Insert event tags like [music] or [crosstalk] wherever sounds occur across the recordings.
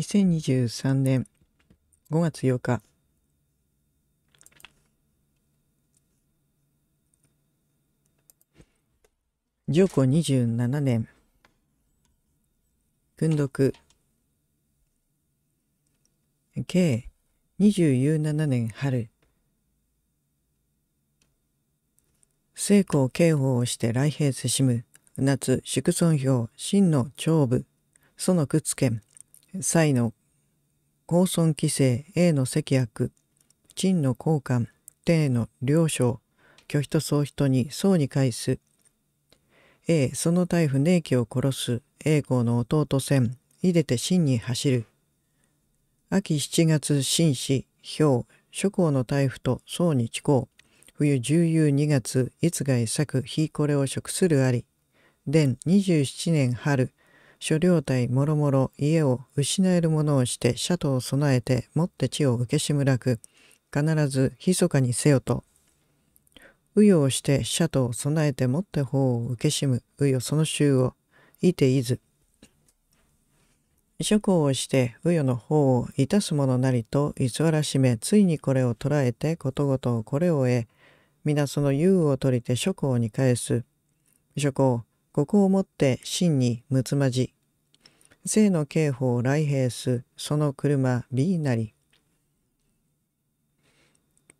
2023年5月8日上皇27年訓読計2 7年春成功刑法をして来兵せしむ夏宿尊表真の長部園屈剣蔡の公孫規制、A の赤薬、陳の交換、帝の領将拒否と総人に僧に返す。A その大夫寧気を殺す栄光の弟戦、いでて真に走る。秋7月新死、氷、諸侯の大夫と宋に地公、冬十有二月、いつがく。作、非これを食するあり。伝27年春、諸領隊もろもろ家を失えるものをして斜頭を備えてもって地を受けしむらく必ず密かにせよと紆余をして斜頭を備えてもって法を受けしむ紆余その衆をいていず諸行をして紆余の方をいたす者なりと偽らしめついにこれを捉えてことごとこれを得皆その優を取りて諸行に返す諸行ここをもって真にむつまじ。生の刑法来兵す、その車 B なり。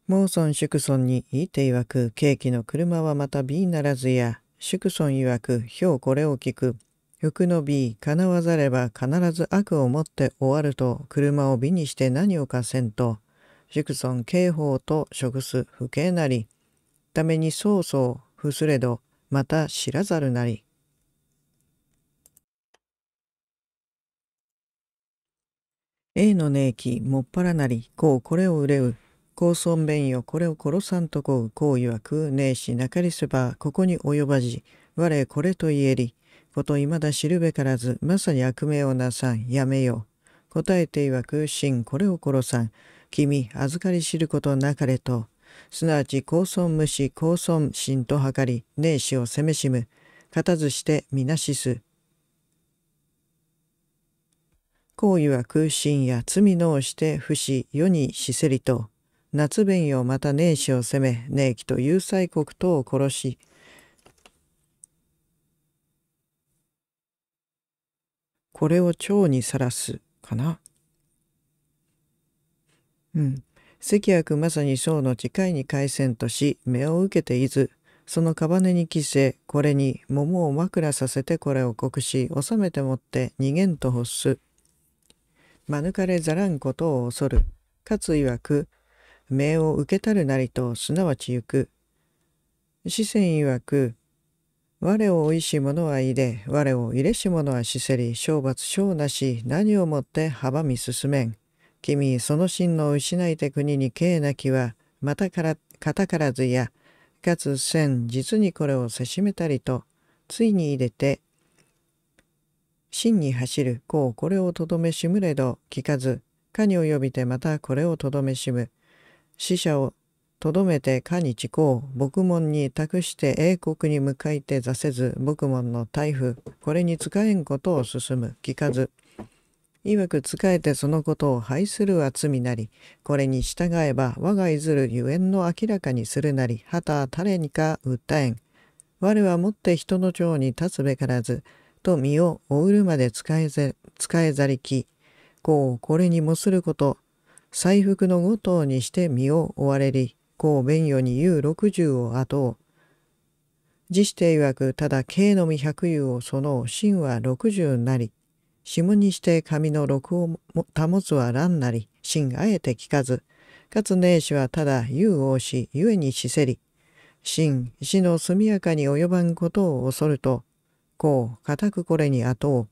モーソン宿村にいていわく、景気の車はまた B ならずや、宿い曰く、表これを聞く。欲の B、叶わざれば必ず悪をもって終わると、車を美にして何をかせんと、祝尊刑法と食す不敬なり。ために曹操伏不すれど、また知らざるなり。A のねえもっぱらなり、こうこれを憂う。うそん便よ、これを殺さんとこう、こういわく、ねえし、なかりせば、ここに及ばじ。我これと言えり。こといまだ知るべからず、まさに悪名をなさん、やめよう。答えていわく、真これを殺さん。君、預かり知ることなかれと。すなわち高尊無視高尊心と図り、年始を責めしむ、固ずして皆死す。行為は空心や罪のをして不死、世に死せりと、夏弁よまた年始を責め、年気と有罪国とを殺し、これを蝶にさらすかな。うん。関役まさに僧の近いに回線とし目を受けていずその屍に着せこれに桃を枕させてこれを告し収めてもって逃げんと欲す免れざらんことを恐るかつ曰く命を受けたるなりとすなわち行く四川曰く我を追いし者はいで我を入れし者はしせり懲罰省なし何をもって阻み進めん君その真の失いて国に敬なきはまたから方からずやかつ千実にこれをせしめたりとついに入れて真に走るこうこれをとどめしむれど聞かずかに及びてまたこれをとどめしむ死者をとどめてかにちこう牧門に託して英国に向かいて座せず牧門の台風これに使えんことを進む聞かずいわく仕えてそのことを廃するは罪なり、これに従えば我がいずるゆえんの明らかにするなり、はた誰にか訴えん。我はもって人の長に立つべからず、と身を追うるまで使えぜ、使えざりき。こう、これにもすること。財服の五頭にして身を追われり、こう、弁与に言う六十を後う。自して曰く、ただ、刑のみ百有をその、真は六十なり。紐にして紙の禄を保つは乱なり、真あえて聞かず、かつ名詞はただ有をし、故にしせり、真、死の速やかに及ばんことを恐ると、こう、固くこれに後を、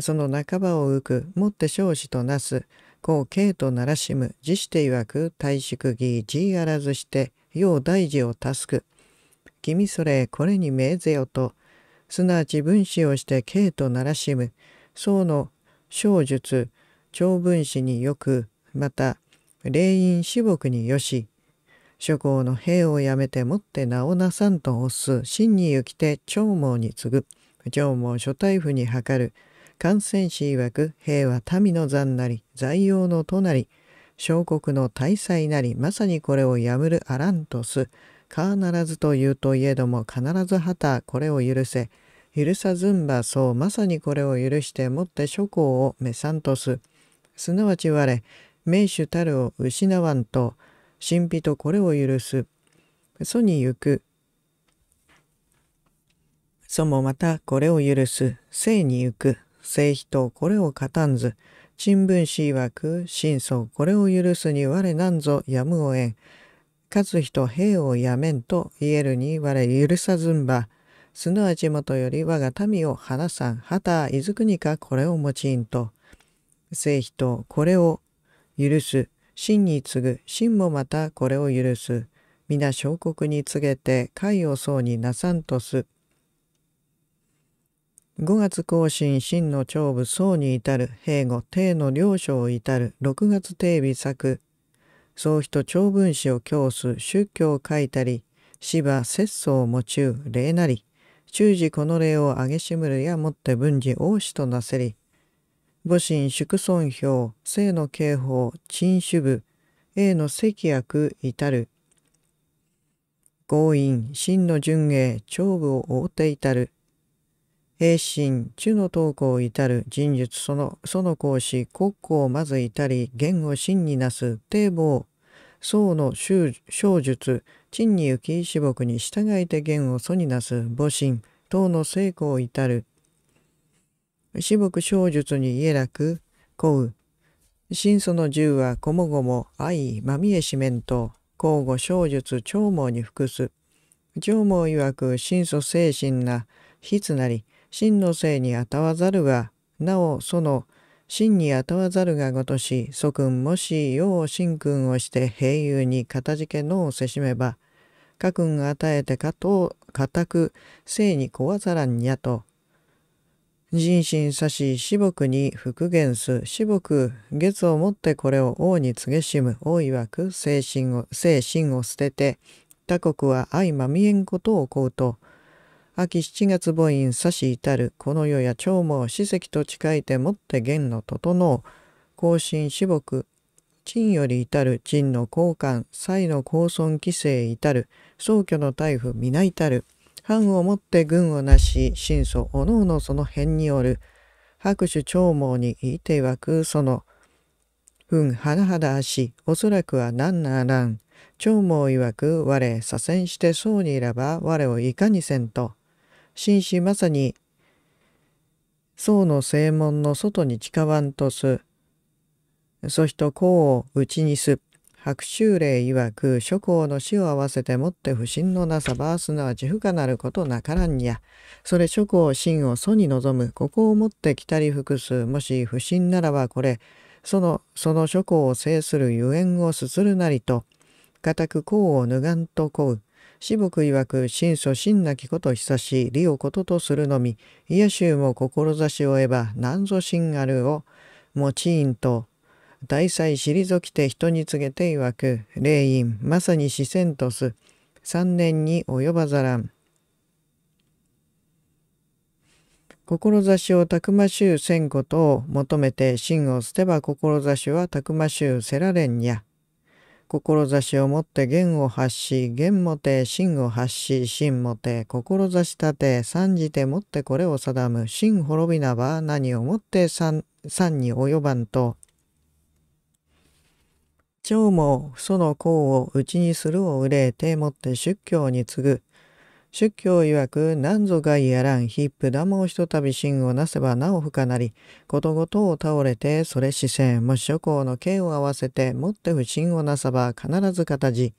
その半ばを浮く、もって少子となす、こう、慶とならしむ、自していわく、大宿義、じあらずして、要大事を助く。君それ、これに命ぜよと、すなわち分子をして、慶とならしむ、宋の小術長文誌によくまた霊院至木によし諸侯の兵をやめてもって名をなさんと押す真に行きて長毛に次ぐ長毛諸大夫に諮る感染士曰く兵は民の残なり在用のとなり小国の大祭なりまさにこれをやむるあらんとす必ずというといえども必ず旗これを許せ許さずんばそうまさにこれを許してもって諸行をさんとす。すなわち我、名手たるを失わんと、神秘とこれを許す。祖に行く。祖もまたこれを許す。生に行く。生人とこれを勝たんず。新聞紙く真相これを許すに我なんぞやむをえん。勝つ人兵をやめんと言えるに我許さずんば。すなわちもより我が民を離さん、畑、伊くにかこれを用いんと、聖人、これを許す、真に次ぐ、真もまたこれを許す、皆小国に告げて、解をそになさんとす。5月更新、真の長部、宋に至る、兵後、帝の領書を至る、6月定備作、総人長文史を教す、宗教を書いたり、芝、節操を持ちう、礼なり、中時この礼をあげしむるやもって文治王子となせり。母神祝尊表、生の刑法、陳主部、英の赤役至る。強引、真の順栄、長部を覆って至る。平心、中の投稿至る、人術その、その講師、国庫をまず至り、言を真になす、堤防、宋の小術、陳に行き死木に従いて言を祖になす母神、等の成功至る。死木小術に家楽、幸う。神祖の十はこもごも愛、まみえしめんと、交互小術長毛に服す。長毛曰く神祖精神な、非なり、真の性にあたわざるは、なおその真に雇わざるがごとし、諸君もし世を真君をして平友に片付けのをせしめば、家君が与えて加藤固く生に壊ざらんにゃと。人心差し至木に復元す至木月をもってこれを王に告げしむ王曰く精神を精神を捨てて他国は相まみえんことを請うと秋七月母音差し至るこの世や長毛史跡と誓いてもって元の整う後進至木陳より至る陳の交換蔡の公孫規制至る宗居の大夫皆至る藩をもって軍をなし神祖おのおのその辺におる白手長毛にいて湧くその運はなはだ足おそらくは何ならん長毛曰く我左遷してそうにいれば我をいかにせんと紳士まさに僧の正門の外に近わんとす。そしと功を内にす。白州霊曰く諸侯の死を合わせてもって不信のなさばすなわち不可なることなからんにゃ。それ諸侯真を祖に望む。ここをもって来たり服す。もし不信ならばこれ。その、その諸侯を制するゆえんをすするなりと。固く功を脱がんとこう。渋く曰く真祖真なきこと久し利をこととするのみ家衆も志を得ば何ぞ真あるを用いんと大祭退きて人に告げて曰く霊院まさに四川とす三年に及ばざらん志をたくましゅうせんことを求めて真を捨てば志はたくましゅうせられんや。志をもって言を発し、言もて真を発し、真もて志立て、三じてもってこれを定む、真滅びなば何をもって三に及ばんと、長もその功をうちにするを憂えてもって出教に次ぐ、出教曰く何ぞ害やらんヒップダもひとたび信をなせばなお深なりことごとを倒れてそれ視線も諸行の剣を合わせてもって不信をなさば必ず形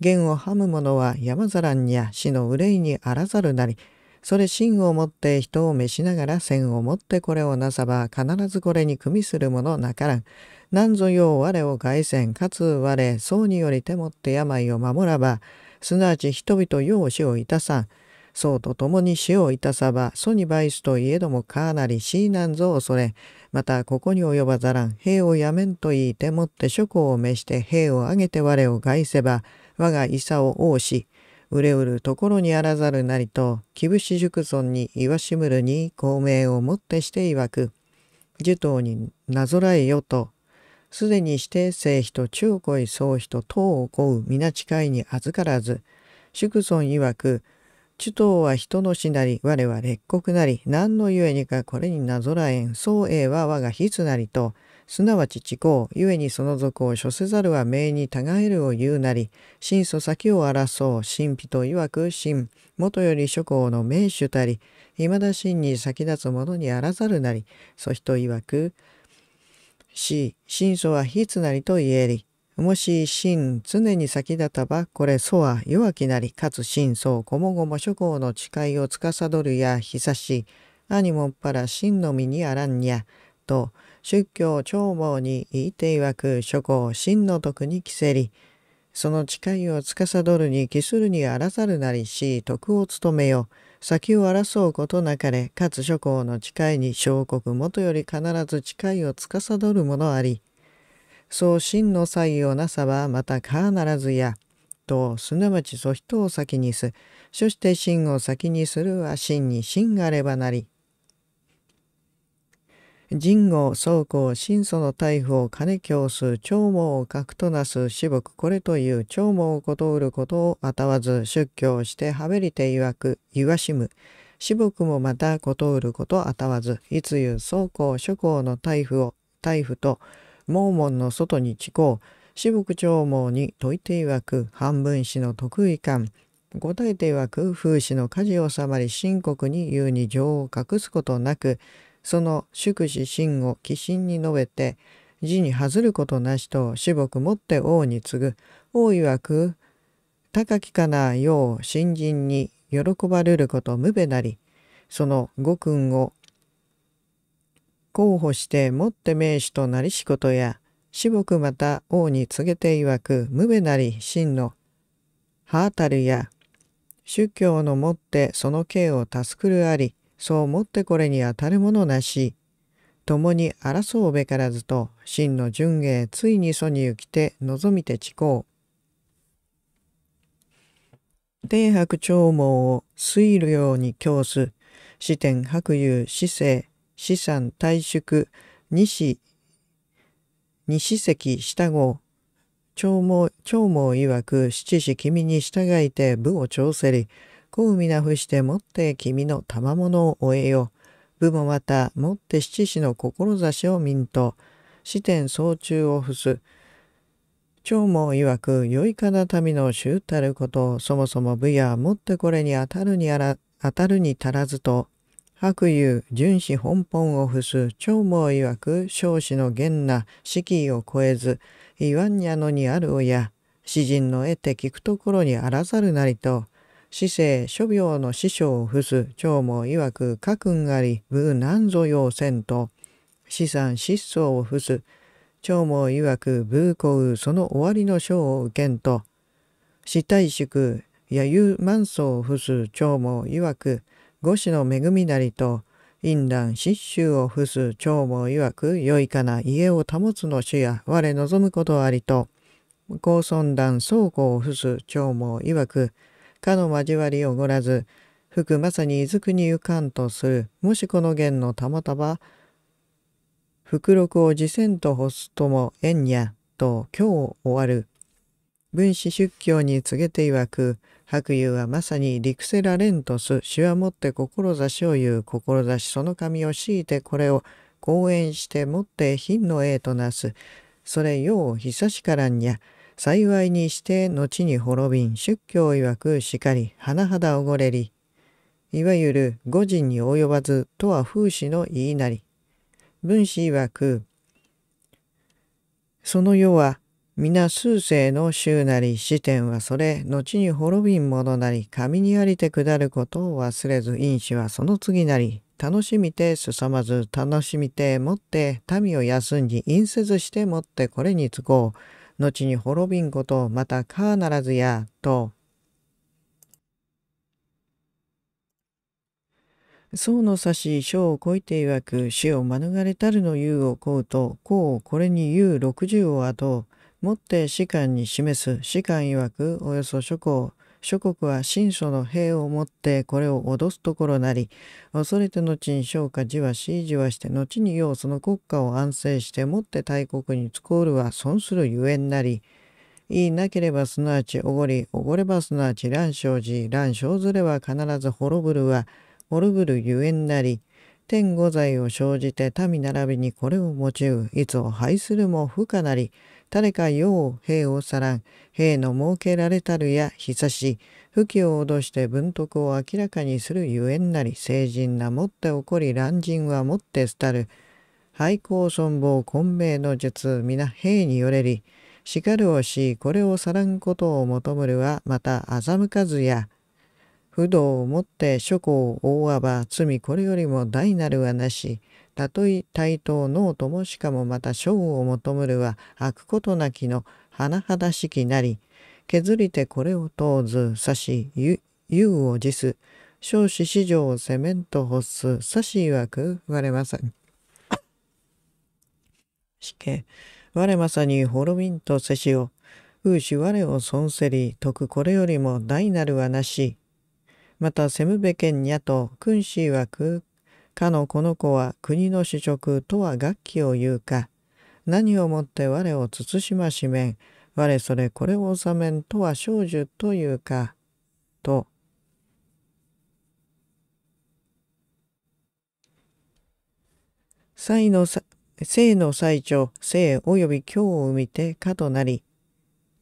言をはむ者は山ざらんや死の憂いにあらざるなりそれ真をもって人を召しながら線をもってこれをなさば必ずこれに組みするものなからん何ぞよう我を凱旋かつ我僧により手もって病を守らばすなわち人々世を死をいたさん。僧と共に死をいたさば、祖に倍すといえどもかなり死なんぞ恐れ。またここに及ばざらん、兵をやめんと言いてもって諸行を召して兵を挙げて我を害せば、我が伊佐を王し、売れうるところにあらざるなりと、木伏塾村に岩しむるに孔明をもってして曰く、樹頭になぞらえよと、すでにして聖人と中古位比と等を請う皆誓いに預からず、祝尊曰く、主党は人の死なり、我は列国なり、何のゆえにかこれになぞらえん、宗栄は我が筆なりと、すなわち地公、ゆえにその族を処せざるは命にたがえるを言うなり、真祖先を争う、神秘と曰く神、元より諸侯の名手たり、未だ真に先立つ者にあらざるなり、そ人曰く、し、真素は非なりと言えり。もし真常に先立たば、これ祖は弱きなり、かつ真相、こもごも諸行の誓いを司るや、さし、兄もっぱら真の身にあらんにゃ、と、出教長毛に言いていわく諸行真の徳に着せり、その誓いを司るに着するにあらざるなりし、徳を務めよ。先を争うことなかれ、かつ諸侯の誓いに小国もとより必ず誓いを司るものあり、そう真の才をなさばまたかならずや、と、すなわちそ人を先にす、そして真を先にするは真に真あればなり、神後宗公、神祖の大夫を金教す、長毛を格となす、私牧。これという長毛をことうることをあたわず、出教してはべりていわく、いわしむ。私牧もまたことうることあたわず、いつゆ宗公、諸公の大夫を、大捕と、盲門の外に地う私牧長毛に説いていわく、半分子の得意感、答えていわく、風刺の家事を収まり、深刻に言うに情を隠すことなく、その祝辞真を寄進に述べて、字に恥ずることなしと至極もって王に継ぐ、王曰く、高きかなよう新人に喜ばれること無べなり、その五君を候補してもって名手となりしことや、至極また王に告げて曰く無べなり真の歯たるや、宗教のもってその刑を助くるあり、そうもってこれにあたるものなし、共に争うべからずと、真の純芸ついにそに行きて、望みて地こう。定白長毛を水るように教す、四天白雄、四世、四三大宿、二子、二子石下号、長毛、長毛曰く七子君に従いて部を調せり、幸海なふしてもって君の賜物を終えよ。部もまたもって七子の志を民と、四天総中を伏す。長も曰く良いかな民の衆たることをそもそも部やもってこれに当たるにあら当たるに足らずと白雄、純子本本を伏す長も曰く少子の源な四季を超えず言わんにゃのにある親詩人の得て聞くところにあらざるなりと死生、諸病の師匠を伏す、長も曰く、家訓あり、無何ぞ要せんと、死産、失踪を伏す、長も曰く、ブーうその終わりの章を受けんと、死体宿、や遊万層を伏す、長も曰く、五子の恵みなりと、陰乱、失臭を伏す、長も曰く、良いかな家を保つの主や、我望むことありと、高尊断、倉庫を伏す、長も曰く、かの交わりをごらず、福まさにいずくにゆかんとする、もしこの言のたまたま、福禄を自せんと欲すとも縁や、と今日終わる。分子出教に告げていわく、白雄はまさに陸せられんとす、主はもって志を言う、志その神を強いてこれを、講演してもって品の栄となす。それよう久しからんにゃ、幸いにして後に滅びん出教曰くしかり甚だおごれりいわゆる五人に及ばずとは風刺の言いなり文子曰くその世は皆数世の衆なり視点はそれ後に滅びんものなり神にありて下ることを忘れず因子はその次なり楽しみてすさまず楽しみて持って民を休んじ因せずして持ってこれにつこう後に滅びんこと、またかならずや、と。僧の差し書をこいていわく死を免れたるの言うをこうとこうこれに言う60を後、ともって士官に示す士官いわくおよそ諸行諸国は神祖の兵をもってこれを脅すところなり恐れて後に昇華じわしじわして後にようその国家を安静してもって大国に使おるは損するゆえんなりいいなければすなわちおごりおごればすなわち乱生じ乱生ずれは必ず滅ぶるは滅ぶるゆえんなり天五罪を生じて民並びにこれを用ういつを廃するも不可なり誰かよう兵をさらん、兵の設けられたるやさし、不器を脅して文徳を明らかにするゆえんなり、成人なもって怒り乱人はもってすたる、廃校存亡混迷の術、皆兵によれり、しかるをし、これをさらんことを求むるは、また欺かずや、不動をもって諸行を覆わば罪これよりも大なるはなし、たとえ対等のうともしかもまた賞を求むるは悪ことなきの甚だしきなり削りてこれを問ずさしゆを辞す少子市場をセメント発すさし曰く我まさに死刑我まさに滅びんとせしを風し我を損せりく。これよりも大なるはなしまたセムべけんにャと君子曰くかのこの子は国の主食とは楽器を言うか。何をもって我を慎ましめん。我それこれを治めんとは少女というか。と。才の生の最長、生及び日を生みてかとなり、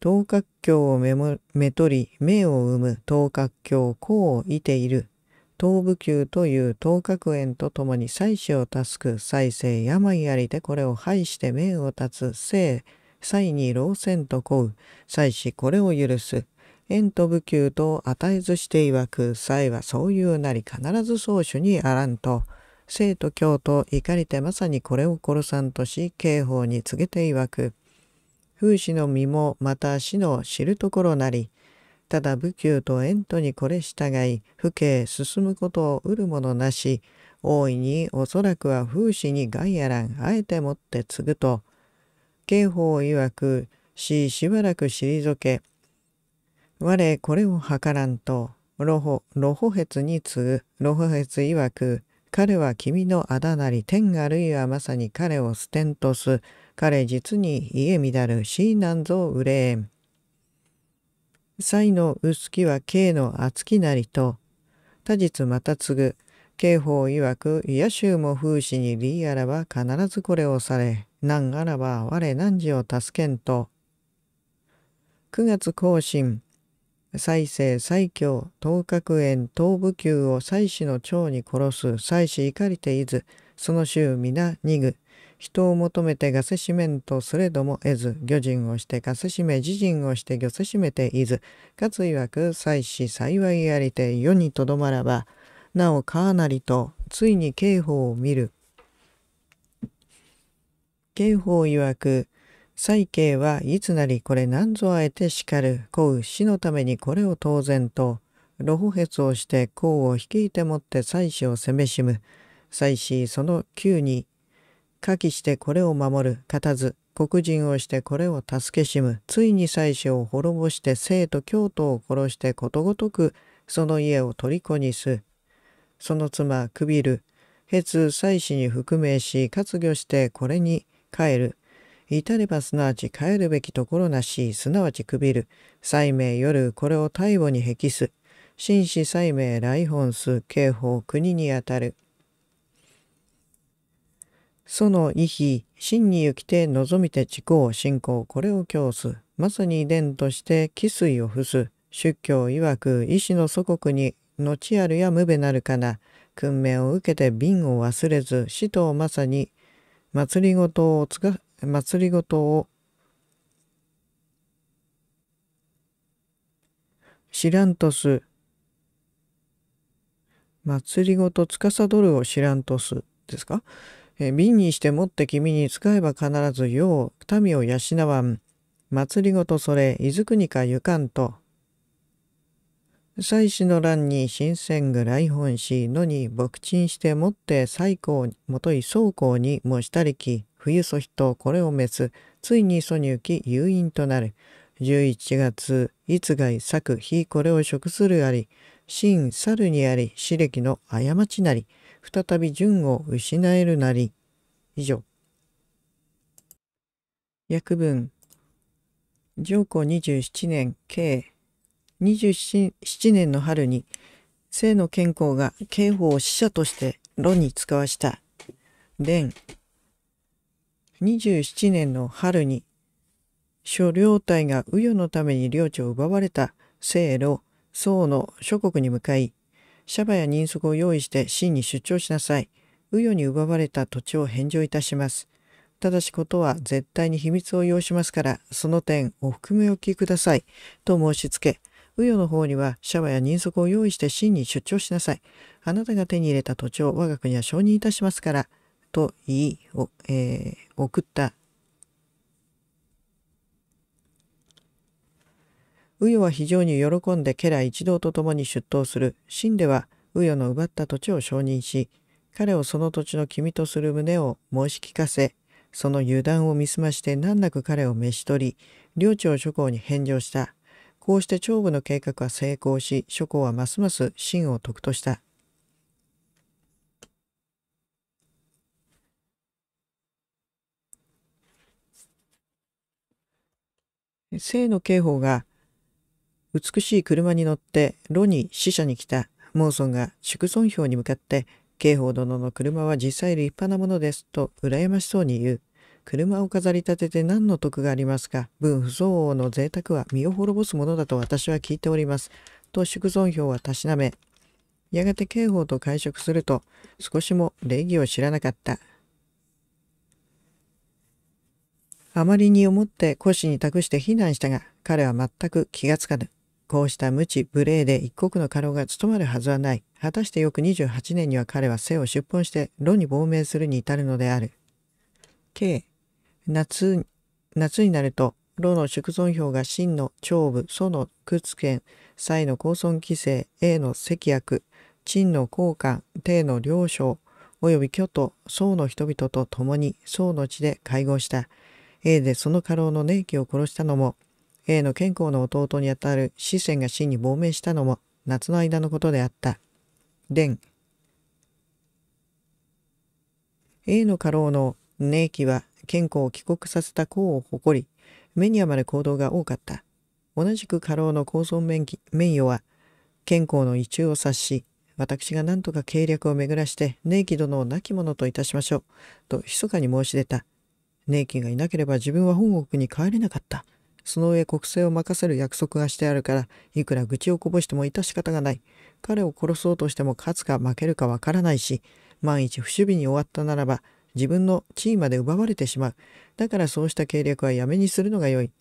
頭角鏡をめもめとり、目を生む頭角鏡、こういている。東部宮という東角園とともに妻子を助く再生病ありでこれを排して命を立つ生祭に老仙と請う妻子これを許す縁と部宮と与えずしていわく祭はそういうなり必ず宗主にあらんと生と教と怒りてまさにこれを殺さんとし刑法に告げていわく風刺の身もまた死の知るところなりただ武宮と円都にこれ従い、府警進むことを得るものなし、大いにおそらくは風刺に害やらん、あえてもって継ぐと、刑法曰く、ししばらく退け、我これを図らんと、ロホ、ロホヘに継ぐ、ロホヘツ曰く、彼は君のあだなり天あるいはまさに彼を捨てんとす、彼実に家乱るしなんぞ憂えん。才の薄きは慶の厚きなりと、他日また継ぐ、刑法曰く、家衆も風刺に利あらば必ずこれをされ、何あらば我何時を助けんと。9月更新、再生最強、頭角園、東部宮を祭祀の長に殺す、祭祀怒りていず、その衆皆二具、人を求めてガセシメントすれども得ず、魚人をしてガセシメ、自人をして魚セシめていず、かつ曰く、祭祀幸いありて世にとどまらば、なおかなりと、ついに刑法を見る。刑法曰く、祭刑はいつなりこれ何ぞあえて叱る、こう死のためにこれを当然と、露骨ヘをして功を率いてもって妻子を責めしむ。妻子その9に火器してこれを守る勝たず黒人をしてこれを助けしむついに妻子を滅ぼして生徒京都を殺してことごとくその家を虜にすその妻クビルヘツ妻子に含めし活魚してこれに帰る至ればすなわち帰るべきところなし、すなわちクビる。祭名夜、これを逮捕に壁す。紳士祭名来本数、刑法、国にあたる。その意非、真に行きて望みて自公信仰これを教す。まさに伝として気水を伏す。出教曰く医師の祖国に、後あるや無べなるかな。訓命を受けて瓶を忘れず、死とまさに、祭りごとをつか、祭りごとを知らんとす。祭りごと司るを知らんとす。ですかえ瓶にして持って君に使えば必ずよう民を養わん祭りごとそれいずくにかゆかんと祭祀の乱に新鮮具来本しのに牧鎮して持って最高もとい倉庫にもしたりき冬そ人これを滅すついにそに行き誘引となる11月いつがい作非これを食するあり真猿にあり私歴の過ちなり再び順を失えるなり。以上。訳文。上皇27年、慶。27年の春に、清の健康が刑法を使者として論に使わした。伝。27年の春に、諸領隊が右与のために領地を奪われた清路、宋の諸国に向かい、シャバや人足を用意して真に出張しなさい。ウヨに奪われた土地を返上いたします。ただしことは絶対に秘密を要しますから、その点お含めおきください。と申しつけ、ウヨの方にはシャバや人足を用意して真に出張しなさい。あなたが手に入れた土地を我が国は承認いたしますから。と言い、えー、送ったウヨは非常に喜んで家来一同と共に出頭する。シではウヨの奪った土地を承認し、彼をその土地の君とする旨を申し聞かせ、その油断を見すまして難なく彼を召し取り、領地を諸侯に返上した。こうして長部の計画は成功し、諸侯はますます秦を得とした。清の刑法が美しい車に乗って炉に死者に来たモーソンが祝尊表に向かって、刑法殿の車は実際立派なものですと羨ましそうに言う。車を飾り立てて何の得がありますか文不相応の贅沢は身を滅ぼすものだと私は聞いております。と祝尊表はたしなめ。やがて刑法と会食すると、少しも礼儀を知らなかった。あまりに思って腰に託して避難したが、彼は全く気がつかぬ。こうした無知、無礼で一国の家老が務まるはずはない。果たして翌28年には彼は背を出奔して、炉に亡命するに至るのである。K 夏、夏になると、炉の宿存表が秦の長部、祖の屈権、蔡の高尊規制、A の赤薬、陳の交換、帝の領将、及び巨都、宋の人々と共に宋の地で会合した。A でその家老の寧記を殺したのも、A の健康の弟にあたる四川が死に亡命したのも夏の間のことであった。伝 A の家老のイキは健康を帰国させた功を誇り、目に余る行動が多かった。同じく家老の高尊免名誉は、健康の意中を察し、私が何とか計略を巡らして、イキ殿を亡き者といたしましょう、と密かに申し出た。イキがいなければ自分は本国に帰れなかった。その上国政を任せる約束がしてあるから、いくら愚痴をこぼしても致し方がない。彼を殺そうとしても勝つか負けるかわからないし、万一不守備に終わったならば、自分の地位まで奪われてしまう。だからそうした計略はやめにするのがよい。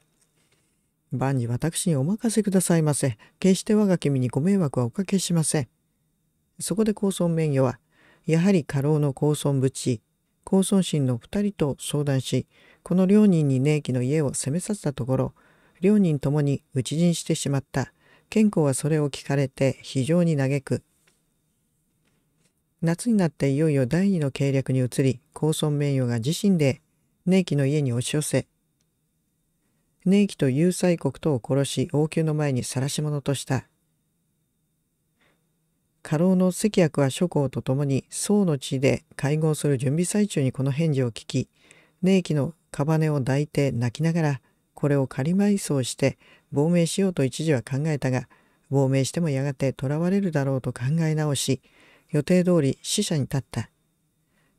万事私にお任せくださいませ。決して我が君にご迷惑はおかけしません。そこで高村名誉は、やはり家老の高村部知、高尊神の2人と相談しこの両人に名義の家を攻めさせたところ両人ともに討ち死にしてしまった健康はそれを聞かれて非常に嘆く夏になっていよいよ第二の計略に移り高尊名誉が自身で寧紀の家に押し寄せ寧紀と有罪国とを殺し王宮の前に晒し者とした家老の赤薬は諸侯と共に宋の地で会合する準備最中にこの返事を聞き寧気のカバネを抱いて泣きながらこれを仮埋葬して亡命しようと一時は考えたが亡命してもやがて囚われるだろうと考え直し予定通り死者に立った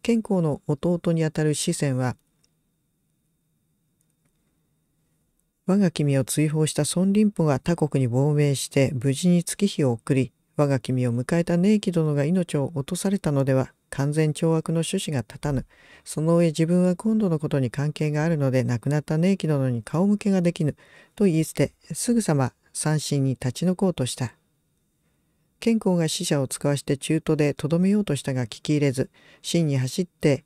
健康の弟にあたる四川は我が君を追放した孫林甫が他国に亡命して無事に月日を送り我が君を迎えたネイ殿が命を落とされたのでは完全懲悪の趣旨が立たぬその上自分は今度のことに関係があるので亡くなったネイ殿に顔向けができぬと言い捨てすぐさま三振に立ち退こうとした健康が死者を使わして中途でとどめようとしたが聞き入れず真に走って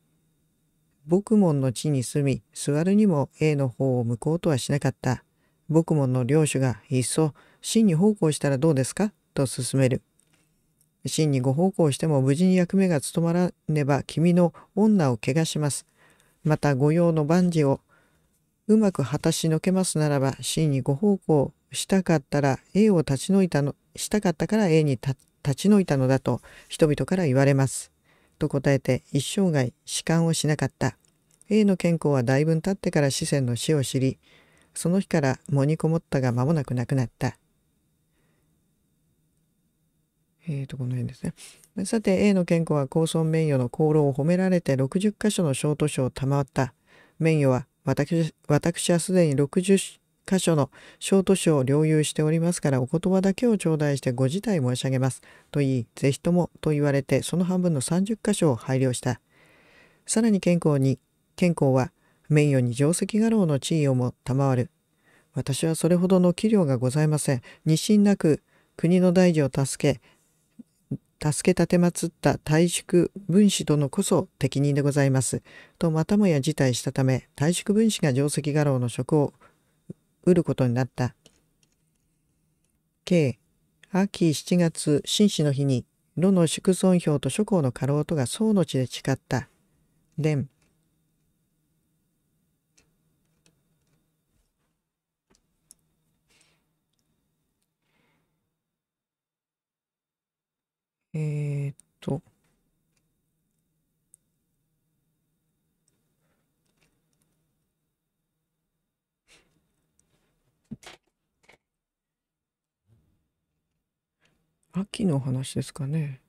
牧門の地に住み座るにも A の方を向こうとはしなかった牧門の領主がいっそ真に奉公したらどうですかと進める。真にご奉公しても無事に役目が務まらねば君の女を汚します。また御用の万事をうまく果たしのけますならば真にご奉公したかったら A を立ち退いたのしたかったから A に立ち退いたのだと人々から言われます。と答えて一生涯仕官をしなかった。A の健康はだいぶ経ってから四川の死を知りその日から藻にこもったが間もなく亡くなった。えー、と、この辺ですね。さて、A の健康は高尊名誉の功労を褒められて60箇所の小図書を賜った。名誉は私、私はすでに60箇所の小図書を領有しておりますから、お言葉だけを頂戴してご辞退申し上げます。と言い、ぜひともと言われて、その半分の30箇所を配慮した。さらに健康に、健康は名誉に定石画廊の地位をも賜る。私はそれほどの器量がございません。日清なく国の大事を助け、助け立てまつった大宿分子殿こそ適任でございます。とまたもや辞退したため、大宿分子が定石画廊の職を得ることになった。計秋7月紳士の日に、炉の祝尊表と諸侯の家老とが宋の地で誓った。伝えー、っと、秋の話ですかね。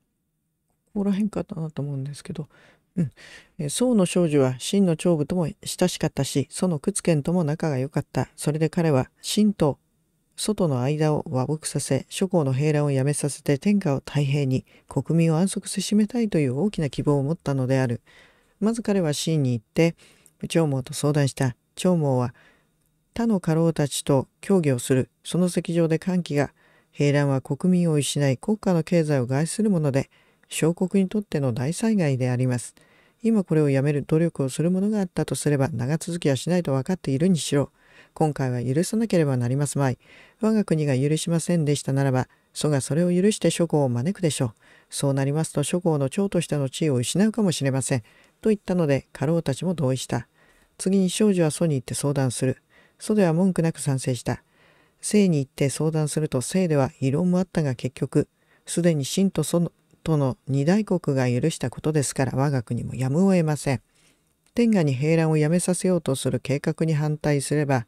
ここら辺かなと思うんですけど、うん。え宋の少女は秦の長部とも親しかったし、宋の屈賢とも仲が良かった。それで彼は秦と外の間を和睦させ、諸侯の平乱をやめさせて天下を太平に、国民を安息せしめたいという大きな希望を持ったのである。まず彼は秦に行って、長毛と相談した。長毛は、他の家老たちと協議をする。その席上で歓喜が、平乱は国民を失い、国家の経済を害するもので、小国にとっての大災害であります。今これをやめる努力をする者があったとすれば、長続きはしないと分かっているにしろ、今回は許さなければなりますまい。我が国が許しませんでしたならば、祖がそれを許して諸侯を招くでしょう。そうなりますと諸侯の長としての地位を失うかもしれません。と言ったので、家老たちも同意した。次に少女は祖に行って相談する。祖では文句なく賛成した。姓に行って相談すると姓では異論もあったが結局、すでに秦と祖との二大国が許したことですから我が国もやむを得ません。天下に平乱をやめさせようとする計画に反対すれば、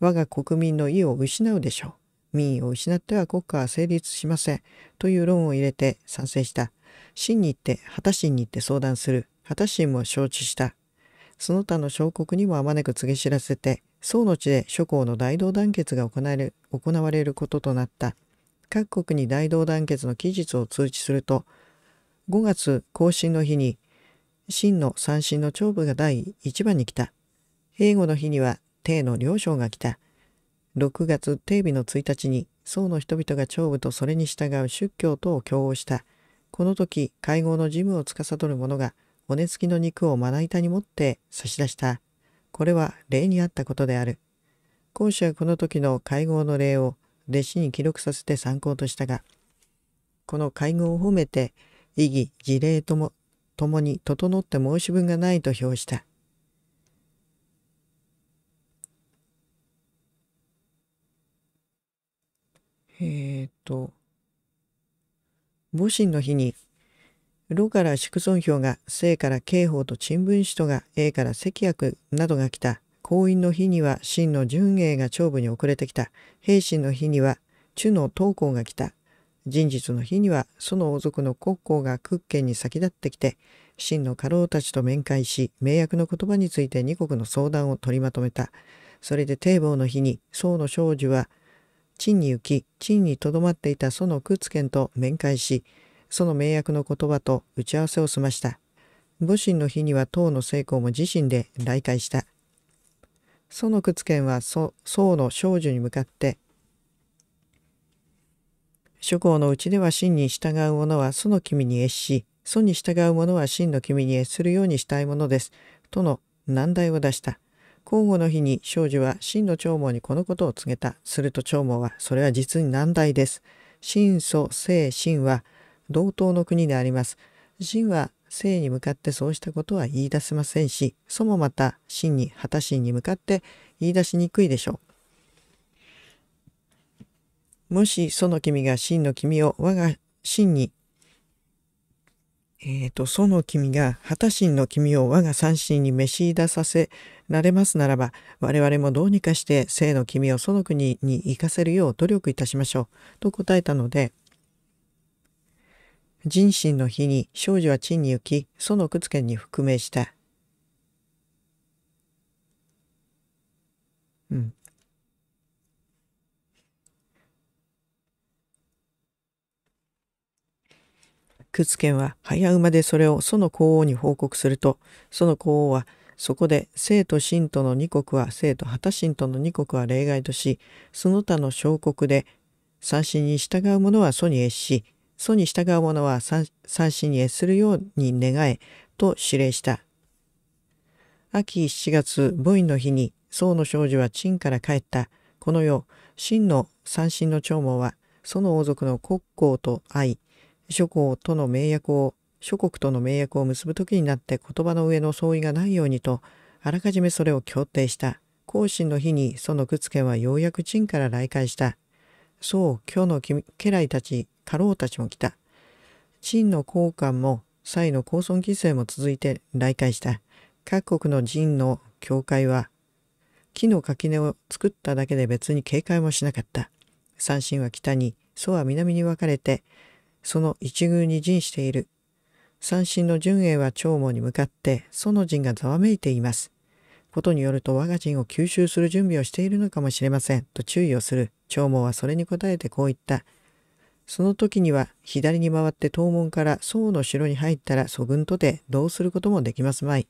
我が国民の意を失うでしょう。民意を失っては国家は成立しません。という論を入れて賛成した。真に行って、果たしに行って相談する。果たしも承知した。その他の小国にもあまねく告げ知らせて、宋の地で諸侯の大同団結が行る行われることとなった。各国に大同団結の期日を通知すると、5月更新の日に、真の三神の長部が第1番に来た。英語の日には帝の領将が来た。6月定日の1日に宋の人々が長部とそれに従う出教とを共応した。この時、会合の事務を司る者が、骨付きの肉をまな板に持って差し出した。これは礼にあったことである。講師はこの時の会合の礼を弟子に記録させて参考としたが、この会合を褒めて、意義、事例とも、ともに整って申し分がないと評した。えっ、ー、と、戊辰の日に、炉から祝尊票が、生から刑法と陳文使とが、A から赤薬などが来た。行姻の日には、秦の純英が長部に遅れてきた。平身の日には、中の東光が来た。人日の日には、その王族の国交が屈権に先立ってきて、真の家老たちと面会し、名約の言葉について二国の相談を取りまとめた。それで堤防の日に、宋の少女は、陳に行き、陳にとどまっていた園の津健と面会し、その名役の言葉と打ち合わせを済ました。母親の日には唐の成功も自身で来会した。園屈賢は宋の少女に向かって、諸侯のうちでは真に従う者は祖の君に越し、祖に従う者は真の君に越するようにしたいものです、との難題を出した。交互の日に少女は真の長毛にこのことを告げた。すると長毛は、それは実に難題です。真祖聖真は同等の国であります。真は聖に向かってそうしたことは言い出せませんし、そもまた真に果たしに向かって言い出しにくいでしょう。もしその君が真の君を我が真にえっ、ー、と、その君が、はたしんの君を我が三神に召し出させられますならば、我々もどうにかして、生の君をその国に行かせるよう努力いたしましょう。と答えたので、人心の日に少女は陳に行き、その屈剣に復命した。うん。クツは早馬でそれをその皇后に報告すると、その皇后はそこで生と信徒の二国は生と旗信徒の二国は例外とし、その他の小国で三神に従う者は祖に越し、祖に従う者は三神に越するように願えと指令した。秋7月母院の日に宋の少女は陳から帰った。この世、真の三神の長毛は、その王族の国交と愛、諸侯との約を、諸国との盟約を結ぶ時になって言葉の上の相違がないようにと、あらかじめそれを協定した。後進の日にその屈家はようやく陳から来会した。そう、今日の家来たち、家老たちも来た。陳の交換も、蔡の高尊規制も続いて来会した。各国の陣の教会は、木の垣根を作っただけで別に警戒もしなかった。三神は北に、蘇は南に分かれて、その一宮に陣している。三神の純英は長毛に向かって、その陣がざわめいています。ことによると我が陣を吸収する準備をしているのかもしれません、と注意をする。長毛はそれに応えてこう言った。その時には左に回って東門から宋の城に入ったら祖軍とてどうすることもできますまい。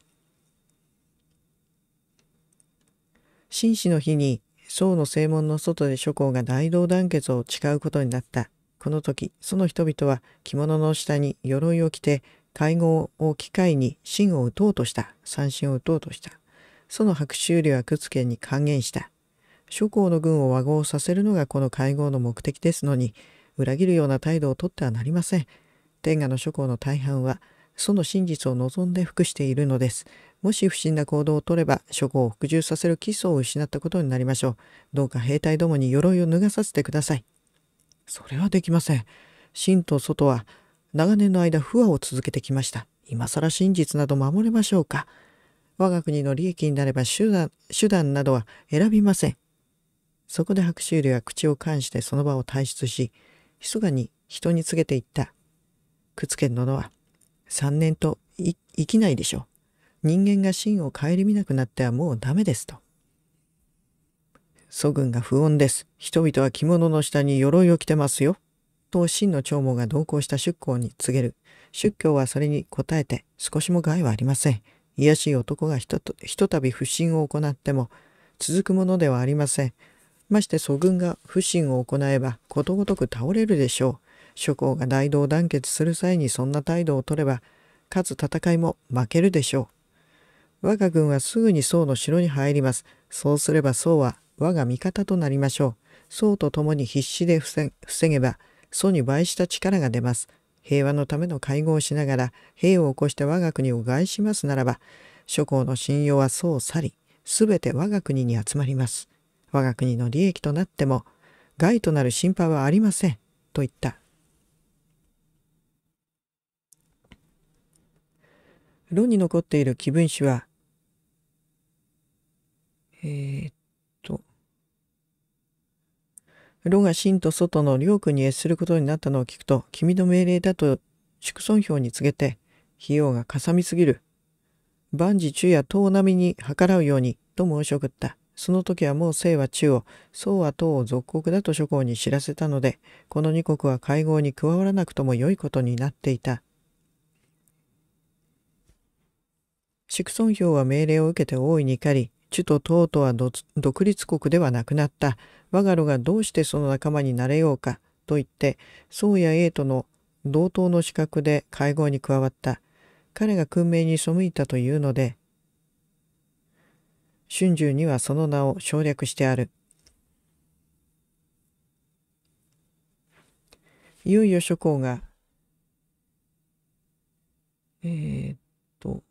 紳士の日に宋の正門の外で諸侯が大道団結を誓うことになった。この時その人々は着物の下に鎧を着て会合を機会に芯を打とうとした三振を打とうとしたその白州領は屈権に還元した諸侯の軍を和合させるのがこの会合の目的ですのに裏切るような態度をとってはなりません天下の諸侯の大半はその真実を望んで服しているのです。もし不審な行動をとれば、諸侯を服従させる基礎を失ったことになりましょう。どうか兵隊どもに鎧を脱がさせてください。それはできません。真と外は長年の間不和を続けてきました。今更真実など守れましょうか。我が国の利益になれば手段手段などは選びません。そこで白州流は口を冠してその場を退出し、密かに人に告げていった。くつけんのは、三年と生きないでしょう。人間が真を顧みなくなってはもうダメですと。祖軍が不穏です。人々は着物の下に鎧を着てますよ。と真の長毛が同行した出向に告げる。出教はそれに応えて少しも害はありません。癒しい男がひとひとたび不審を行っても続くものではありません。まして祖軍が不審を行えばことごとく倒れるでしょう。諸侯が大道団結する際にそんな態度をとれば、かつ戦いも負けるでしょう。我が軍はすぐに宋の城に入ります。そうすれば宋は我が味方となりましょう。僧と共に必死で防げば、祖に倍した力が出ます。平和のための会合をしながら、兵を起こして我が国を害しますならば、諸侯の信用は祖を去り、すべて我が国に集まります。我が国の利益となっても、害となる心配はありません。と言った。論に残っている気分子は、えー、ロが真と外の領君に越することになったのを聞くと、君の命令だと祝村票に告げて、費用がかさみすぎる。万事中や東並みに計らうように、と申し送った。その時はもう生は中を、宋は唐を属国だと諸侯に知らせたので、この二国は会合に加わらなくとも良いことになっていた。祝村票は命令を受けて大いに怒り、首都唐とは独立国ではなくなった。我が炉がどうしてその仲間になれようか。と言って、宗谷英との同等の資格で会合に加わった。彼が訓命に背いたというので、春秋にはその名を省略してある。いよいよ諸侯が、えー、っと、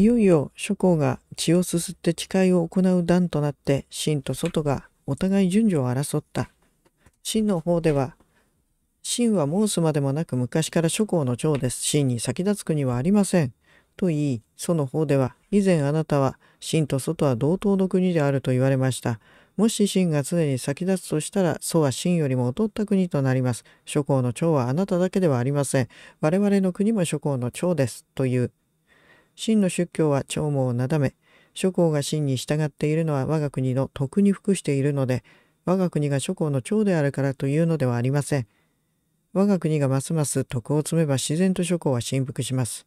いよいよ諸侯が血をすすって誓いを行う段となって秦と外がお互い順序を争った秦の方では秦は申すまでもなく昔から諸侯の長です秦に先立つ国はありませんと言いその方では以前あなたは秦と外は同等の国であると言われましたもし秦が常に先立つとしたら、祖は秦よりも劣った国となります。諸侯の長はあなただけではありません。我々の国も諸侯の長です。という真の宗教は長毛をなだめ、諸侯が真に従っているのは我が国の徳に服しているので、我が国が諸侯の長であるからというのではありません。我が国がますます徳を積めば自然と諸侯は振服します。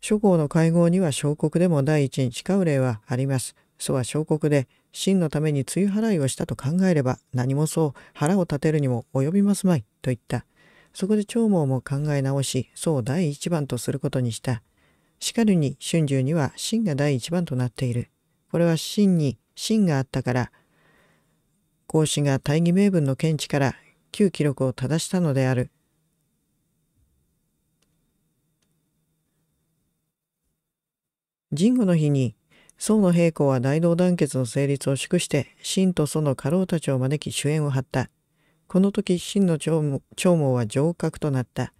諸侯の会合には小国でも第一に近う例はあります。祖は小国で真のために露払いをしたと考えれば何もそう腹を立てるにも及びますまいと言った。そこで長毛も考え直し、う第一番とすることにした。しかるに春秋には真が第一番となっている。これは真に真があったから、孔子が大義名分の見地から旧記録を正したのである。神護の日に、宋の平公は大道団結の成立を祝して、秦と祖の家老たちを招き主演を張った。この時真の長毛は城郭となった。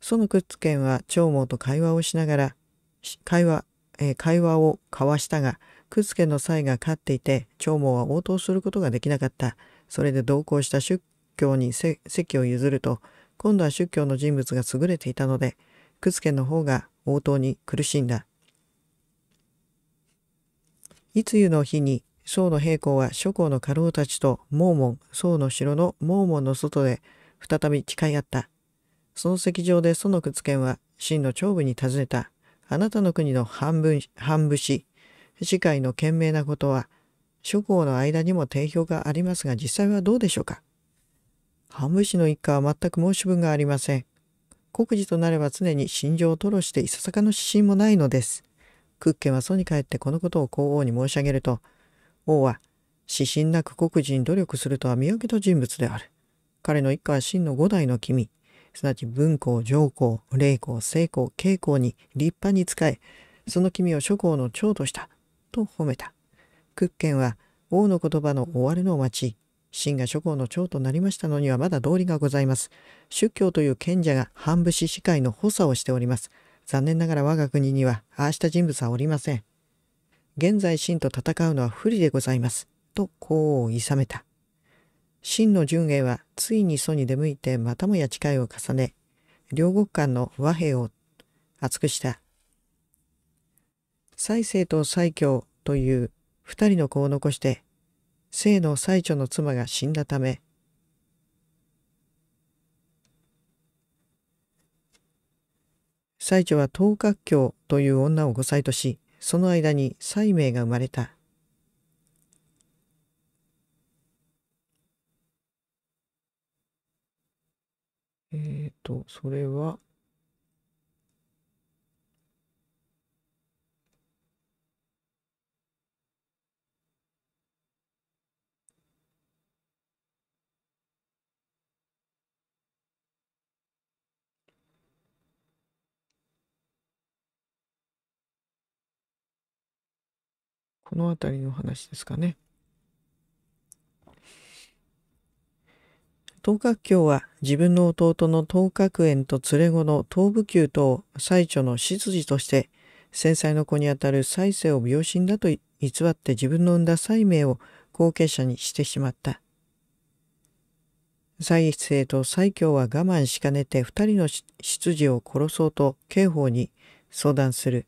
そのクッツケンは長毛と会話をしながら、会話、えー、会話を交わしたが、くっつけンの才が勝っていて、長毛は応答することができなかった。それで同行した出教に席を譲ると、今度は出教の人物が優れていたので、クツケンの方が応答に苦しんだ。いつゆの日に宋の平行は諸侯の家老たちと盲門、宋の城の盲門の外で再び誓い合った。その席上で祖の屈剣は秦の長部に尋ねた。あなたの国の半分、半武士、世界の賢明なことは、諸侯の間にも定評がありますが、実際はどうでしょうか半武士の一家は全く申し分がありません。国事となれば常に心情を吐露していささかの指針もないのです。クッケは祖に帰ってこのことを皇后に申し上げると、王は、指針なく国人努力するとは見分けた人物である。彼の一家は真の五代の君、すなわち文皇、上皇、霊皇、聖皇、慶皇に立派に仕え、その君を諸侯の長とした、と褒めた。屈賢は、王の言葉の終わりの町、秦が諸侯の長となりましたのにはまだ道理がございます。宗教という賢者が半武士司会の補佐をしております。残念ながら我が国にはああした人物はおりません。現在真と戦うのは不利でございます。と功をいさめた。真の純英はついに祖に出向いてまたもや誓いを重ね、両国間の和平を厚くした。蔡政と蔡京という二人の子を残して、姓の最長の妻が死んだため、最長は東角京という女を5歳とし、その間に西明が生まれた。えっ、ー、と、それは、この辺りの話ですかね。東覚教は自分の弟の東覚園と連れ子の東部宮と最長の執事として戦災の子にあたる再生を病心だと偽って自分の産んだ祭名を後継者にしてしまった。一世と蔡京は我慢しかねて2人の執事を殺そうと刑法に相談する。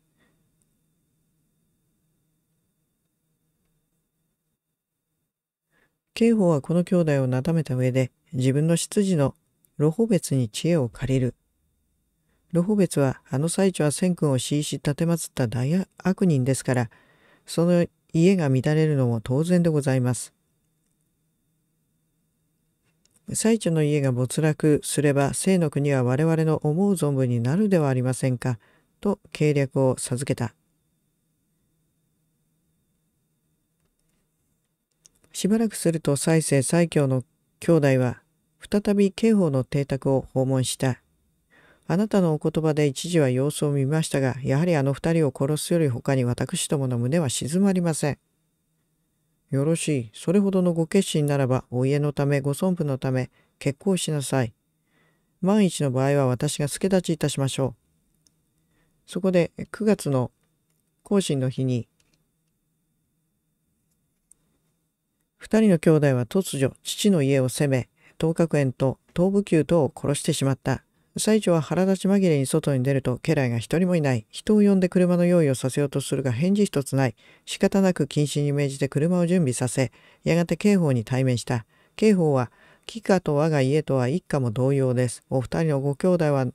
刑法はこの兄弟をなだめた上で、自分の執事の露ホベに知恵を借りる。ロホ別はあの最中は千君をしいし立てまつった大悪人ですから、その家が乱れるのも当然でございます。最中の家が没落すれば、聖の国は我々の思う存分になるではありませんか、と計略を授けた。しばらくすると再生最強の兄弟は再び刑法の邸宅を訪問した。あなたのお言葉で一時は様子を見ましたが、やはりあの二人を殺すより他に私どもの胸は静まりません。よろしい。それほどのご決心ならば、お家のため、ご尊父のため、結婚しなさい。万一の場合は私が助太刀いたしましょう。そこで9月の行進の日に二人の兄弟は突如、父の家を攻め、東角園と東武宮等を殺してしまった。最初は腹立ち紛れに外に出ると家来が一人もいない。人を呼んで車の用意をさせようとするが返事一つない。仕方なく謹慎に命じて車を準備させ、やがて刑法に対面した。刑法は、貴家と我が家とは一家も同様です。お二人のご兄弟は、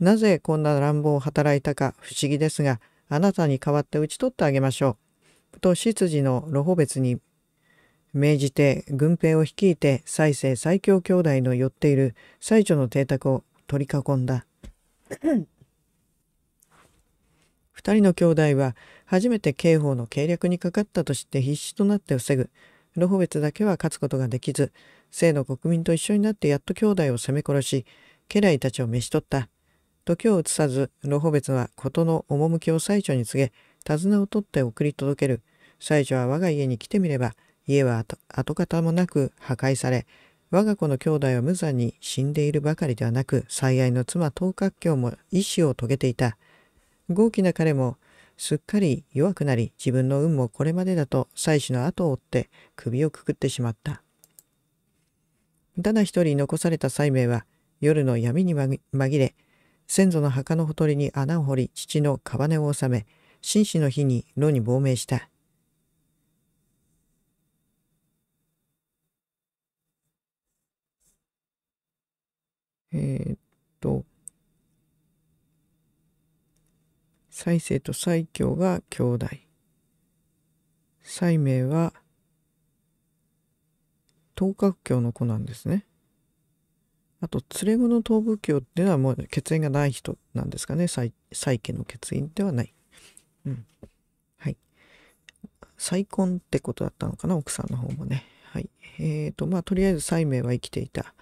なぜこんな乱暴を働いたか不思議ですが、あなたに代わって討ち取ってあげましょう。と執事の露歩別に明治帝、軍兵を率いて再生最強兄弟の寄っている最初の邸宅を取り囲んだ。2 [coughs] 人の兄弟は初めて刑法の計略にかかったと知って必死となって防ぐ。ロホベツだけは勝つことができず、生の国民と一緒になってやっと兄弟を攻め殺し、家来たちを召し取った。時を移さず、ロホベツは事の趣を最初に告げ、手綱を取って送り届ける。最初は我が家に来てみれば、家は跡形もなく破壊され、我が子の兄弟は無残に死んでいるばかりではなく、最愛の妻東角京も意志を遂げていた。豪気な彼もすっかり弱くなり、自分の運もこれまでだと妻子の後を追って首をくくってしまった。ただ一人残された西明は、夜の闇に紛れ、先祖の墓のほとりに穴を掘り、父の川を納め、紳士の日に炉に亡命した。えー、っと、再生と最強が兄弟。最明は、等角教の子なんですね。あと、連れ子の東部教っていうのはもう血縁がない人なんですかね。最家の血縁ではない。うん。はい。再婚ってことだったのかな、奥さんの方もね。はい。えっ、ー、と、まあ、とりあえず、西明は生きていた。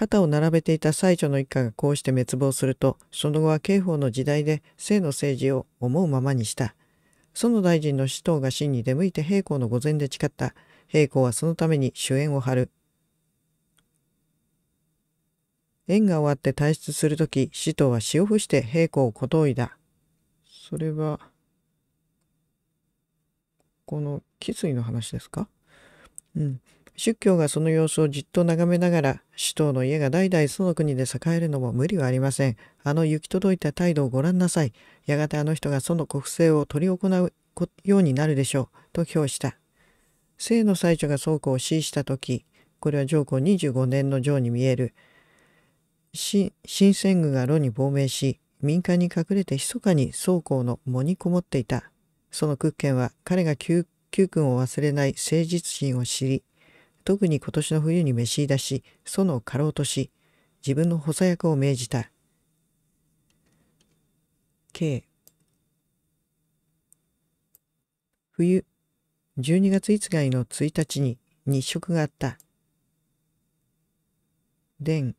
肩を並べていた最初の一家がこうして滅亡すると、その後は刑法の時代で性の政治を思うままにした。園大臣の死闘が真に出向いて平行の御前で誓った。平行はそのために主演を張る。縁が終わって退出する時、死闘は死を伏して平行を断いだ。それは、この翡翠の話ですかうん。出教がその様子をじっと眺めながら、死闘の家が代々その国で栄えるのも無理はありません。あの行き届いた態度をご覧なさい。やがてあの人がその国政を執り行うようになるでしょう。と評した。生の最初が倉庫を持した時、これは上皇25年の上に見える。新選軍が炉に亡命し、民間に隠れて密かに倉庫の藻にこもっていた。その屈賢は彼が旧君を忘れない誠実心を知り、特に今年の冬に召し出し、園を過労とし、自分の補佐役を命じた。K 冬、12月5日の1日に日食があった。伝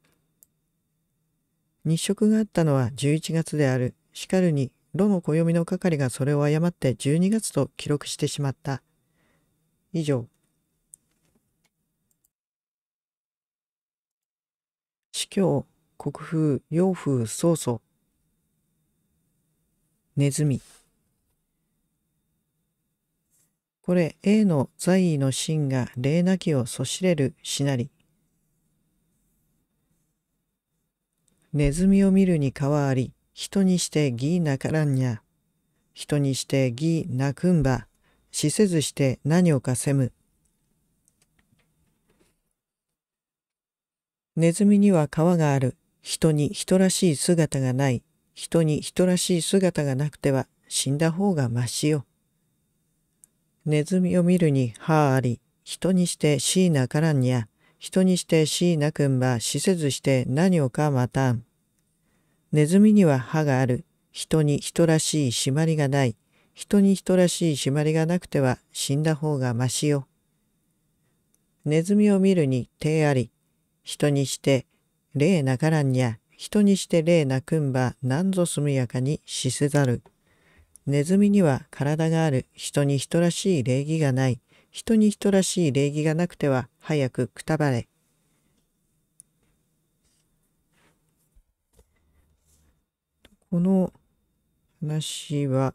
日食があったのは11月である。しかるに、炉の暦の係がそれを誤って12月と記録してしまった。以上。司教、国風、洋風、曹操。ネズミ。これ A の在位の真が礼なきをそしれるしなり。ネズミを見るにかわあり、人にして義なからんにゃ。人にして義なくんば、しせずして何をかせむ。ネズミには皮がある。人に人らしい姿がない。人に人らしい姿がなくては死んだ方がましよ。ネズミを見るに歯あり。人にしてしいなからんにゃ。人にしてしいなくんば死せずして何をかまたん。ネズミには歯がある。人に人らしい締まりがない。人に人らしい締まりがなくては死んだ方がましよ。ネズミを見るに手あり。人にして霊なからんにゃ人にして霊なくんばなんぞ速やかにしせざる。ネズミには体がある人に人らしい礼儀がない人に人らしい礼儀がなくては早くくたばれ。この話は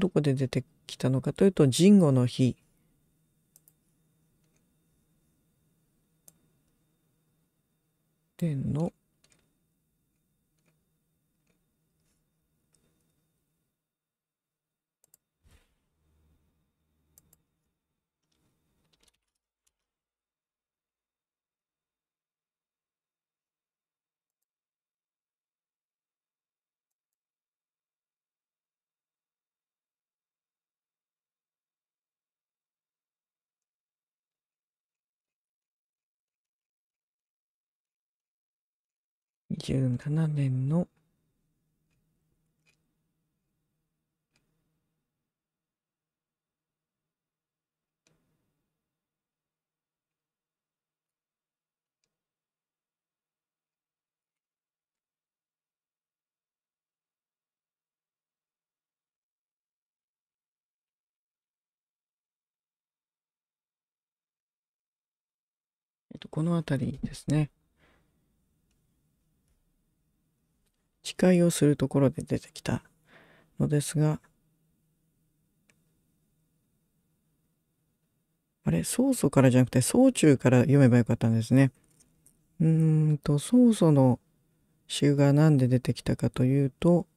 どこで出てきたのかというと、神護の日。天の2027年のこの辺りですね。会をするところで出てきたのですがあれ曹操からじゃなくて曹中から読めばよかったんですね。うーんと曹操の詩が何で出てきたかというと「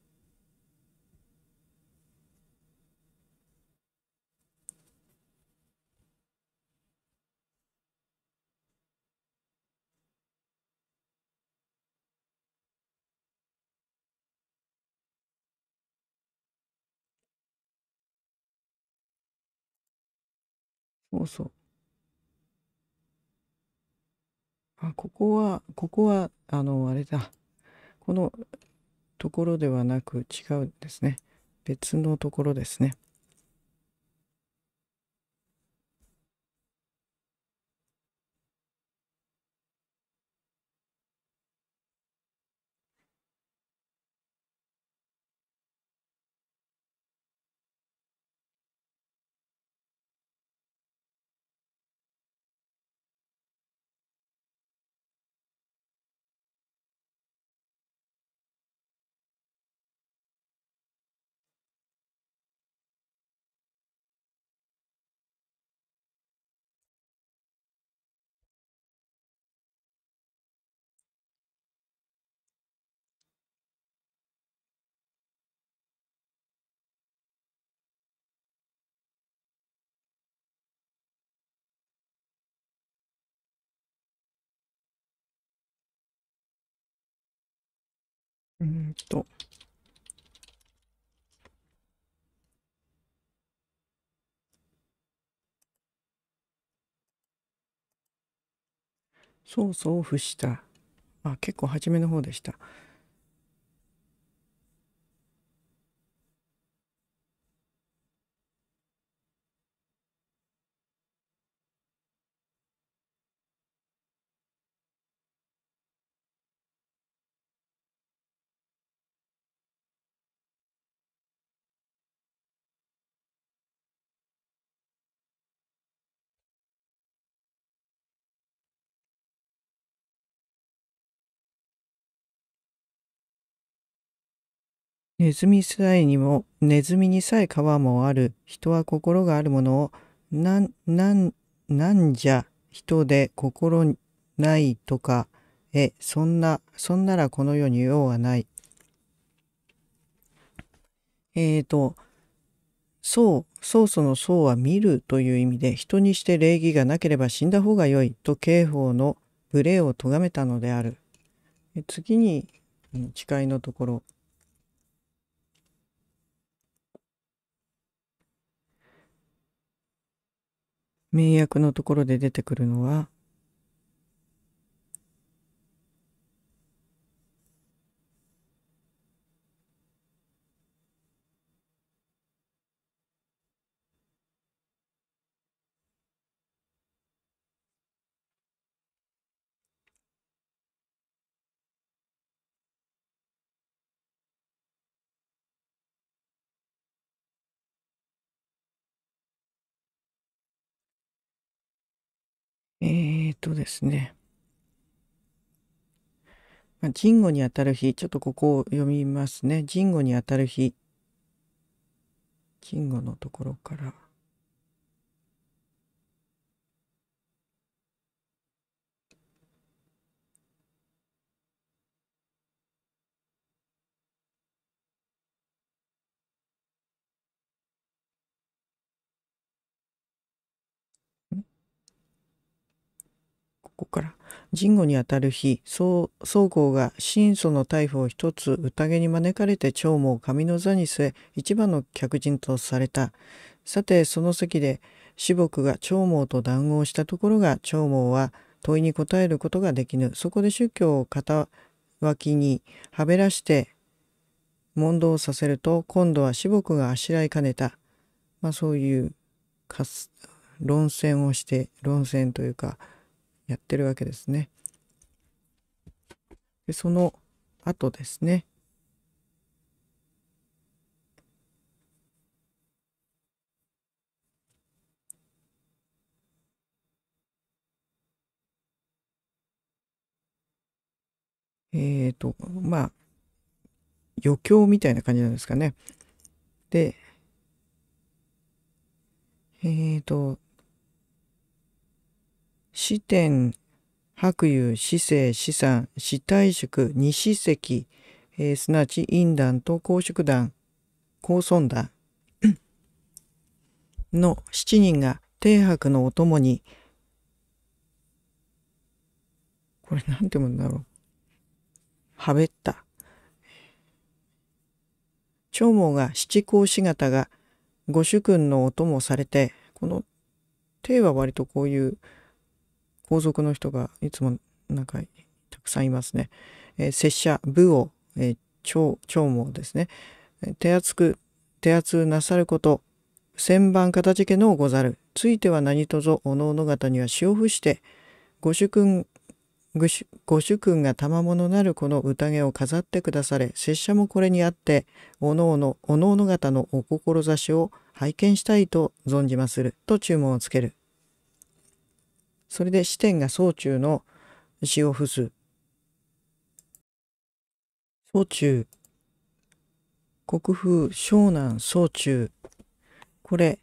そうそあ、ここは、ここは、あの、あれだ。このところではなく違うんですね。別のところですね。うんと。ソースをした。あ、結構初めの方でした。ネズミさえにも、ネズミにさえ皮もある、人は心があるものを、なん、なん、なんじゃ、人で心ないとか、え、そんな、そんならこの世に用はない。えっ、ー、と、そう、そうそのそうは見るという意味で、人にして礼儀がなければ死んだ方がよいと刑法の無礼を咎めたのである。次に、誓いのところ。名訳のところで出てくるのはですね。ま人語にあたる日、ちょっとここを読みますね。人語にあたる日。人語のところから。こから神後にあたる日宗公が神祖の逮捕を一つ宴に招かれて長毛を上の座に据え一番の客人とされたさてその席で志木が長毛と談合したところが長毛は問いに答えることができぬそこで宗教を肩脇にはべらして問答させると今度は志木があしらいかねた、まあ、そういう論戦をして論戦というかやってるわけですね。でその後ですね。えっ、ー、と、まあ、余興みたいな感じなんですかね。で、えっ、ー、と、四天、白湯、四世、四三、四大宿、二四席、えー、すなわち院団と公職団、公孫団 [coughs] の七人が帝博のお供に、これなんて読むんだろう。はべった。長毛が七孔子方が五主君のお供されて、この帝は割とこういう皇族の人がいつもなんかたくさんいますね。えー、拙者、武を、えー、長毛ですね。手厚く、手厚なさること、千番片付けのござる。ついては何とぞ、おのおの方には潮伏して、ご主君、ご主君が賜物なるこの宴を飾ってくだされ、拙者もこれにあって、おのおの、おのおの方のお志を拝見したいと存じまする。と注文をつける。それで視点が総中の詩を付す。総中。国風湘南総中。これ、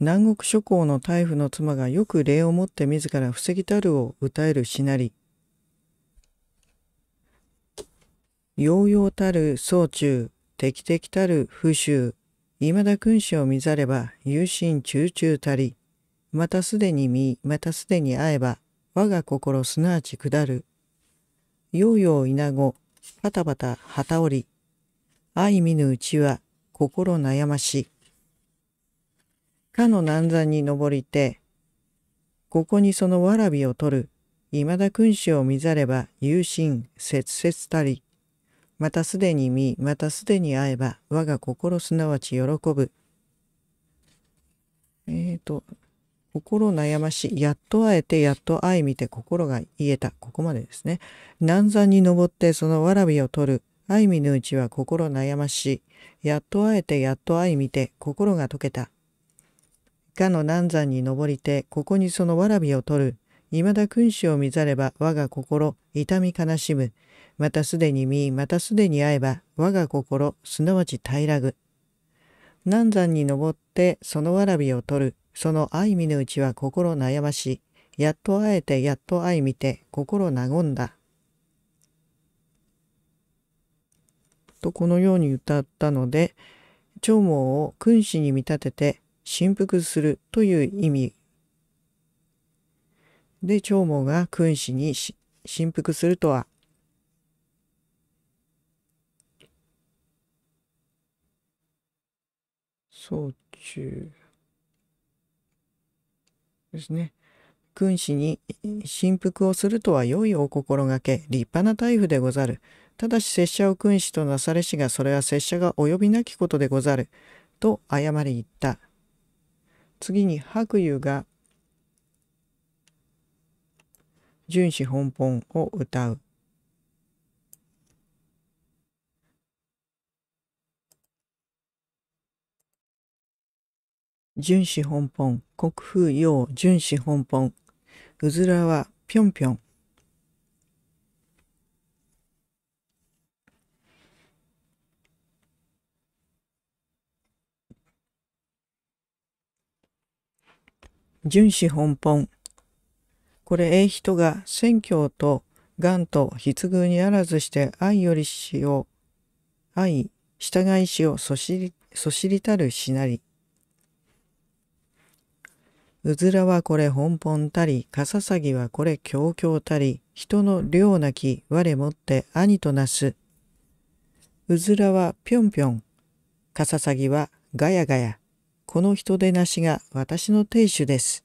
南国諸侯の大夫の妻がよく礼をもって自ら防ぎたるを歌えるしなり。ヨ々たる総中、敵敵たる風習、未だ君主を見ざれば、有心中中たり。またすでに見、またすでに会えば、我が心すなわち下る。ようよう稲子、パタパタ旗折り。愛見ぬうちは、心悩まし。かの南山に登りて、ここにそのわらびを取る。いまだ君主を見ざれば、有心、切々たり。またすでに見、またすでに会えば、我が心すなわち喜ぶ。えっ、ー、と、心悩ましい。やっと会えて、やっと愛見て心が癒えた。ここまでですね。南山に登ってそのわらびを取る。愛見のうちは心悩ましい。やっと会えて、やっと愛見て心が溶けた。かの南山に登りて、ここにそのわらびを取る。未だ君主を見ざれば我が心、痛み悲しむ。またすでに見、またすでに会えば我が心、すなわち平らぐ。南山に登ってそのわらびを取る。その愛見のうちは心悩まし、やっと会えてやっと愛見て心和んだ。とこのように歌ったので、長毛を君子に見立てて振幅するという意味で長毛が君子に振幅するとは「そゅ中」ですね。君子に振幅をするとは良いお心がけ、立派な大夫でござる。ただし拙者を君子となされしが、それは拙者が及びなきことでござる。と誤り言った。次に白湯が、純子奔奔を歌う。純子本本、国風洋純子本本、うずらはぴょんぴょん。純子本本。これ、えい人が宣教と癌と筆遇にあらずして愛より死を、愛、従い死をそしり、そしりたるしなり。うずらはこれ本本たり、かささぎはこれ強強たり、人の量なき我もって兄となす。うずらはぴょんぴょん、かささぎはガヤガヤ、この人でなしが私の亭主です。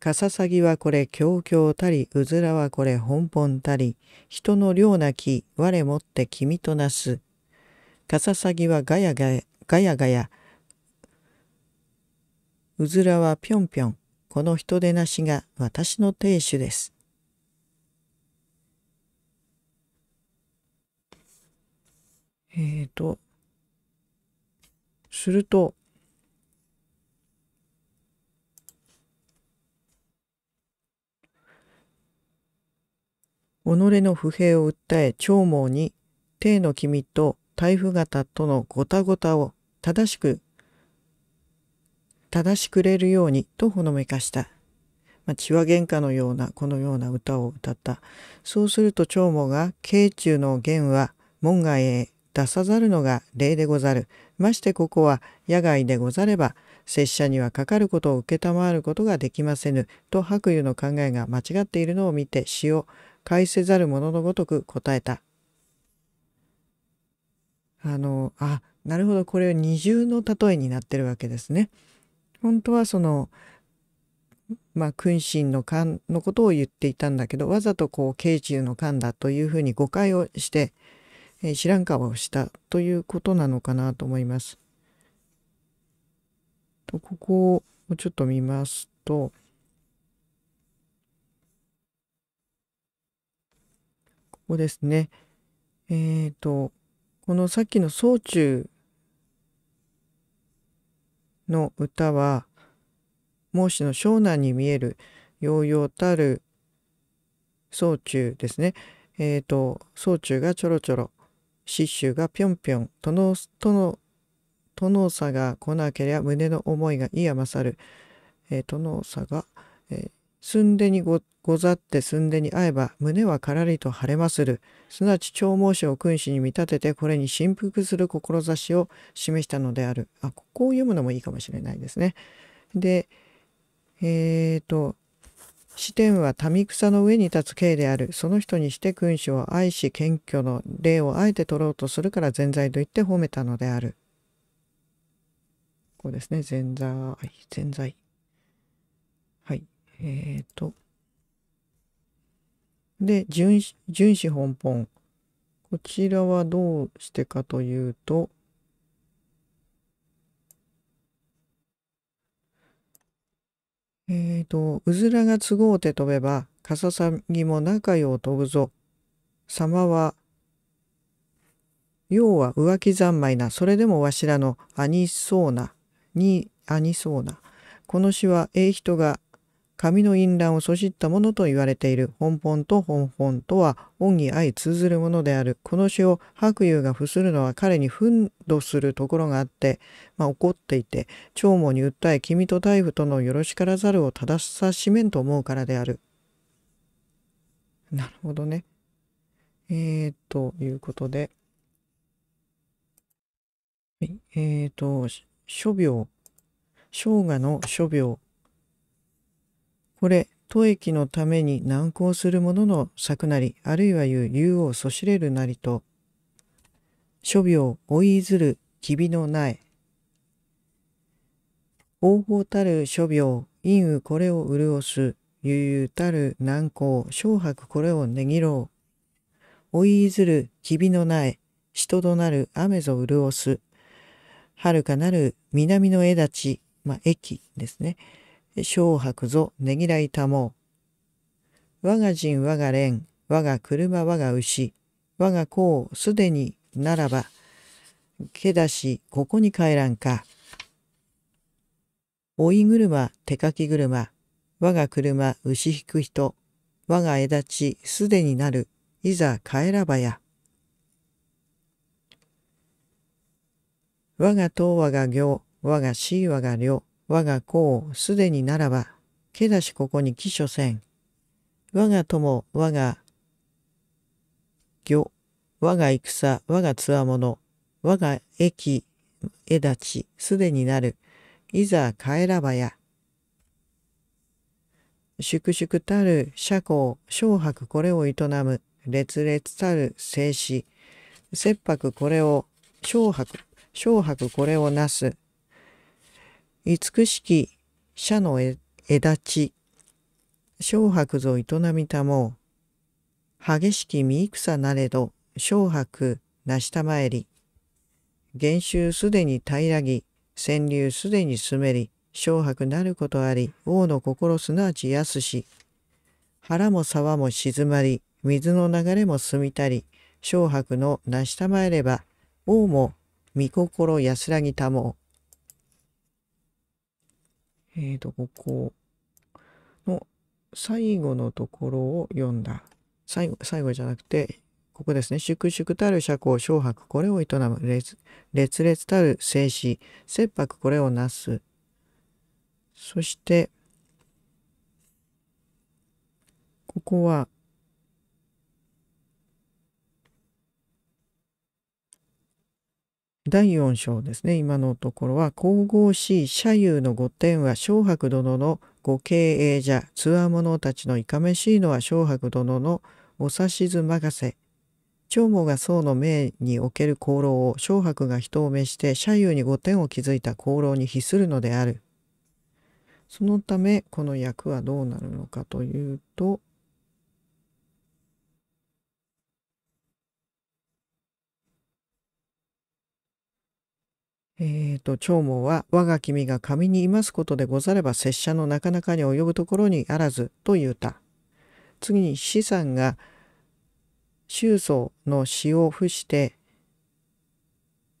かささぎはこれ強強たり、うずらはこれ本本たり、人の量なき我もって君となす。かささぎはガヤガヤ、ガヤガヤ、うずらはぴょんぴょん、この人でなしが私の亭主です。えっ、ー、と、すると、己の不平を訴え長毛に、帝の君と台風型とのごたごたを正しく正しくれるようにとほのめかした。まあ、血は喧嘩のようなこのような歌を歌った。そうすると長毛が慶中の弦は門外へ出さざるのが礼でござる。ましてここは野外でござれば拙者にはかかることを承ることができませぬ。と白湯の考えが間違っているのを見て詩を返せざる者のごとく答えた。あのあなるほどこれは二重の例えになってるわけですね。本当はそのまあ、君臣の間のことを言っていたんだけどわざとこう慶中の間だというふうに誤解をして、えー、知らん顔をしたということなのかなと思います。とここをちょっと見ますと。ここですね。えっ、ー、とこのさっきの「宗中」の歌は孟子の湘南に見える揚々たる宗中ですね。えっ、ー、と宗中がちょろちょろ詩集がぴょんぴょんとのとのとのさが来なけりゃ胸の思いがいや勝る、えー、とのさが、えー寸でにござって寸でに会えば胸はからりと晴れまするすなわち長毛種を君子に見立ててこれに振幅する志を示したのであるあここを読むのもいいかもしれないですね。でえー、と視点は民草の上に立つ刑であるその人にして君子を愛し謙虚の礼をあえて取ろうとするから全罪と言って褒めたのである。こうですね全罪全罪えっ、ー、と。で、純子、純子本本。こちらはどうしてかというと、えっ、ー、と、うずらが都合て飛べば、かささぎも仲よう飛ぶぞ。様は、要は浮気三昧な、それでもわしらの兄そうな、に兄そうな。この詩は、ええ人が紙の淫乱をそしったものと言われている本本と本本とは恩義相通ずるものである。この詩を白友が付するのは彼に憤怒するところがあって、まあ、怒っていて、長毛に訴え君と大夫とのよろしからざるを正さしめんと思うからである。なるほどね。えー、ということで、えー、と、諸病、生姜の諸病これ、当益のために難航する者の策なり、あるいは言う竜をそしれるなりと、諸病追いずる機の苗。王法たる諸病、陰雨これを潤す、悠々たる難航、小白これをねぎろう。追いずる機の苗、人となる雨ぞ潤す。はるかなる南の枝地、まあ、駅ですね。小白ぞねぎらいたもう。我が人我が蓮我が車我が牛、我が子をすでにならば、けだしここに帰らんか。追い車手かき車、我が車牛引く人、我が枝地すでになる、いざ帰らばや。我が党我が行、我が死我が領、我が子をすでにならば、けだしここに起所せん。我が友、我が魚、我が戦、我がつわもの、我が駅、枝ち、すでになる。いざ帰らばや。粛々たる社交、小白これを営む、烈烈たる静止、切迫これを、小白、小白これをなす、慈しき社の枝地、小白ぞ営みたもう、激しき見戦なれど、小白なしたまえり、減収すでに平らぎ、川柳すでに滑めり、小白なることあり、王の心すなわち安し、腹も沢も静まり、水の流れも澄みたり、小白の成したまえれば、王も御心安らぎたもう。えーと、ここの最後のところを読んだ。最後、最後じゃなくて、ここですね。粛々たる社交、小白、これを営む。烈烈たる静止、切迫、これをなす。そして、ここは、第4章ですね今のところは神々しい社友の御殿は小白殿のご経営者つわものたちのいかめしいのは小白殿のお指図任せ長毛が僧の命における功労を小白が人を召して社友に御殿を築いた功労に比するのであるそのためこの役はどうなるのかというとえーと、長毛は我が君が神にいますことでござれば拙者のなかなかに及ぶところにあらずと言うた次に子孫が周宗の詩を付して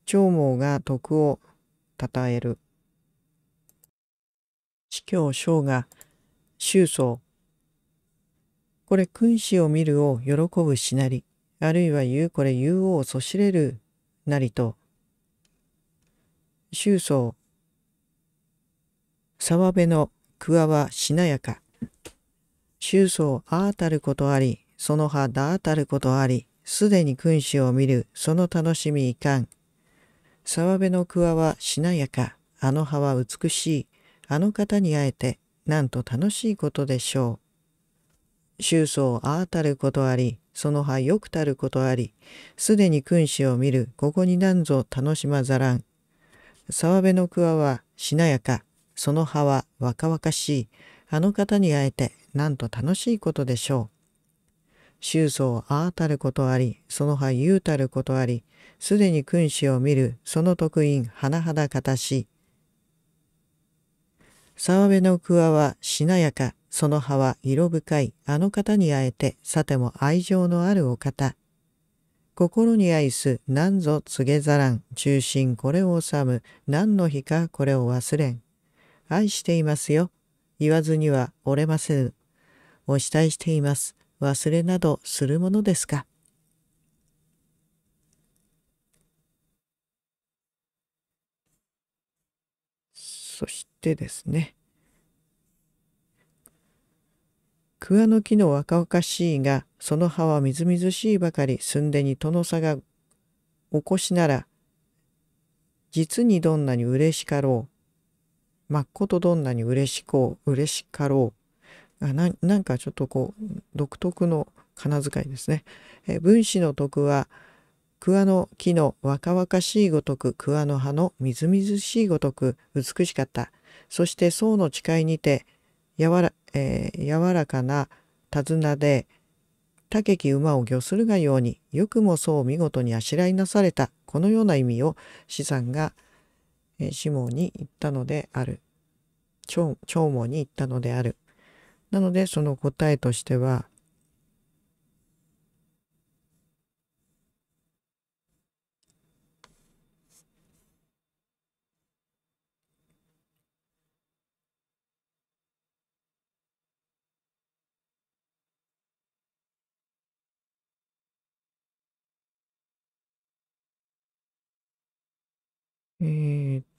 長毛が徳をたたえる司教将が周宗これ君子を見るを喜ぶしなりあるいは言うこれ言うをそしれるなりと周宗沢辺の桑はしなやか。周宗ああたることあり、その葉だあたることあり、すでに君子を見る、その楽しみいかん。沢辺の桑はしなやか、あの葉は美しい、あの方に会えて、なんと楽しいことでしょう。周宗ああたることあり、その葉よくたることあり、すでに君子を見る、ここになんぞ楽しまざらん。沢辺の桑はしなやか、その葉は若々しい、あの方に会えてなんと楽しいことでしょう。周宗ああたることあり、その葉ゆうたることあり、すでに君子を見る、その徳印、甚だかたし。沢辺の桑はしなやか、その葉は色深い、あの方に会えて、さても愛情のあるお方。心に愛す、何ぞ告げざらん、中心これを治む、何の日かこれを忘れん。愛していますよ。言わずには折れませぬ。お慕いしています。忘れなどするものですか。そしてですね、桑の木の若々しいがその葉はみずみずしいばかりすんでにとのさがおこしなら実にどんなにうれしかろうまっことどんなにうれしこううれしかろうあなんかちょっとこう独特の仮名遣いですね。え分子の徳は桑の木の若々しいごとく桑の葉のみずみずしいごとく美しかった。そして宋の誓いにて柔ら,、えー、柔らかな手綱で他き馬を御するがようによくもそう見事にあしらいなされたこのような意味を資産が下門に行ったのである長毛に行ったのである。なのでその答えとしては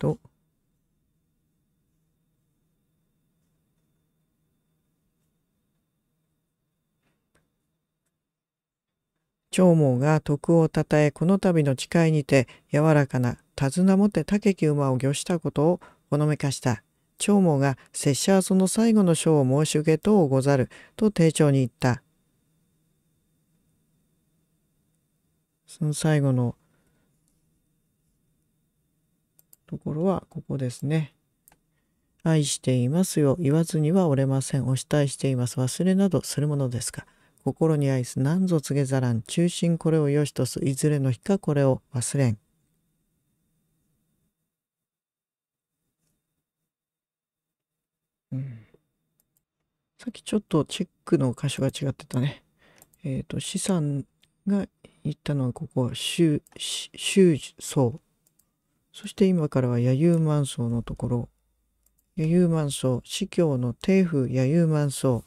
と、長毛が徳をたたえこの度の誓いにて柔らかな手綱持って竹木馬を御したことをほのめかした。長毛が拙者はその最後の章を申し受けとうござると丁重に言った。その最後のところはここですね。愛していますよ。言わずには折れません。お慕いしています。忘れなどするものですが。心に愛す。何ぞ告げざらん。中心これをよしとす。いずれの日かこれを忘れん。うん、さっきちょっとチェックの箇所が違ってたね。えっ、ー、と、資産が言ったのはここ、修、修、そう。そして今からは野遊満層のところ。野遊満層、司教の帝府野遊満層。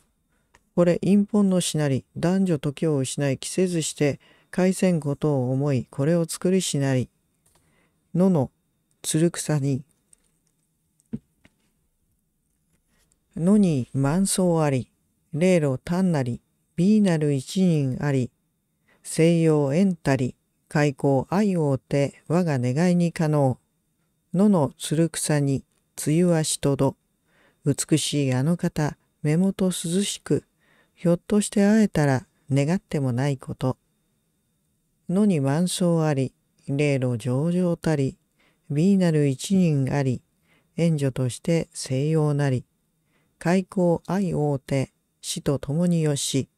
これ、陰本のしなり、男女時を失い、着せずして、海鮮ことを思い、これを作りしなり。のの、つる草に。のに満層あり、霊路単なり、美なる一人あり、西洋縁たり、開口愛を追て我が願いに可能。野のつる草に梅雨はしとど。美しいあの方、目元涼しく、ひょっとして会えたら願ってもないこと。野に満層あり、霊路上々たり、美なる一人あり、援助として西洋なり、開口愛大手、死と共によし、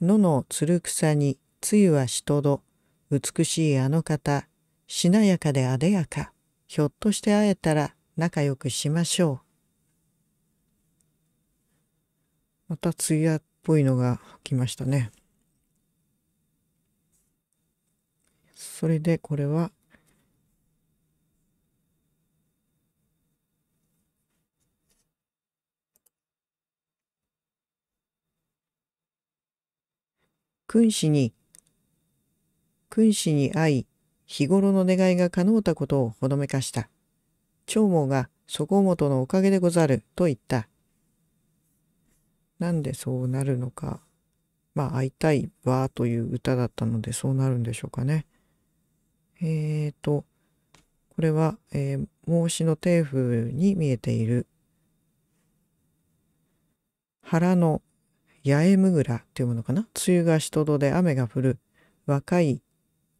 野のつる草に、つゆはしとど、美しいあの方、しなやかであでやか、ひょっとして会えたら仲良くしましょう。また艶っぽいのが来ましたね。それでこれは、君子に君子に会い、日頃の願いが叶うたことをほのめかした。長毛がそこもとのおかげでござると言った。なんでそうなるのか。まあ、会いたいわという歌だったのでそうなるんでしょうかね。えーと、これは、えー、孟子の帝風に見えている原の八重むぐらっていうものかな梅雨がしとどで雨が降る若い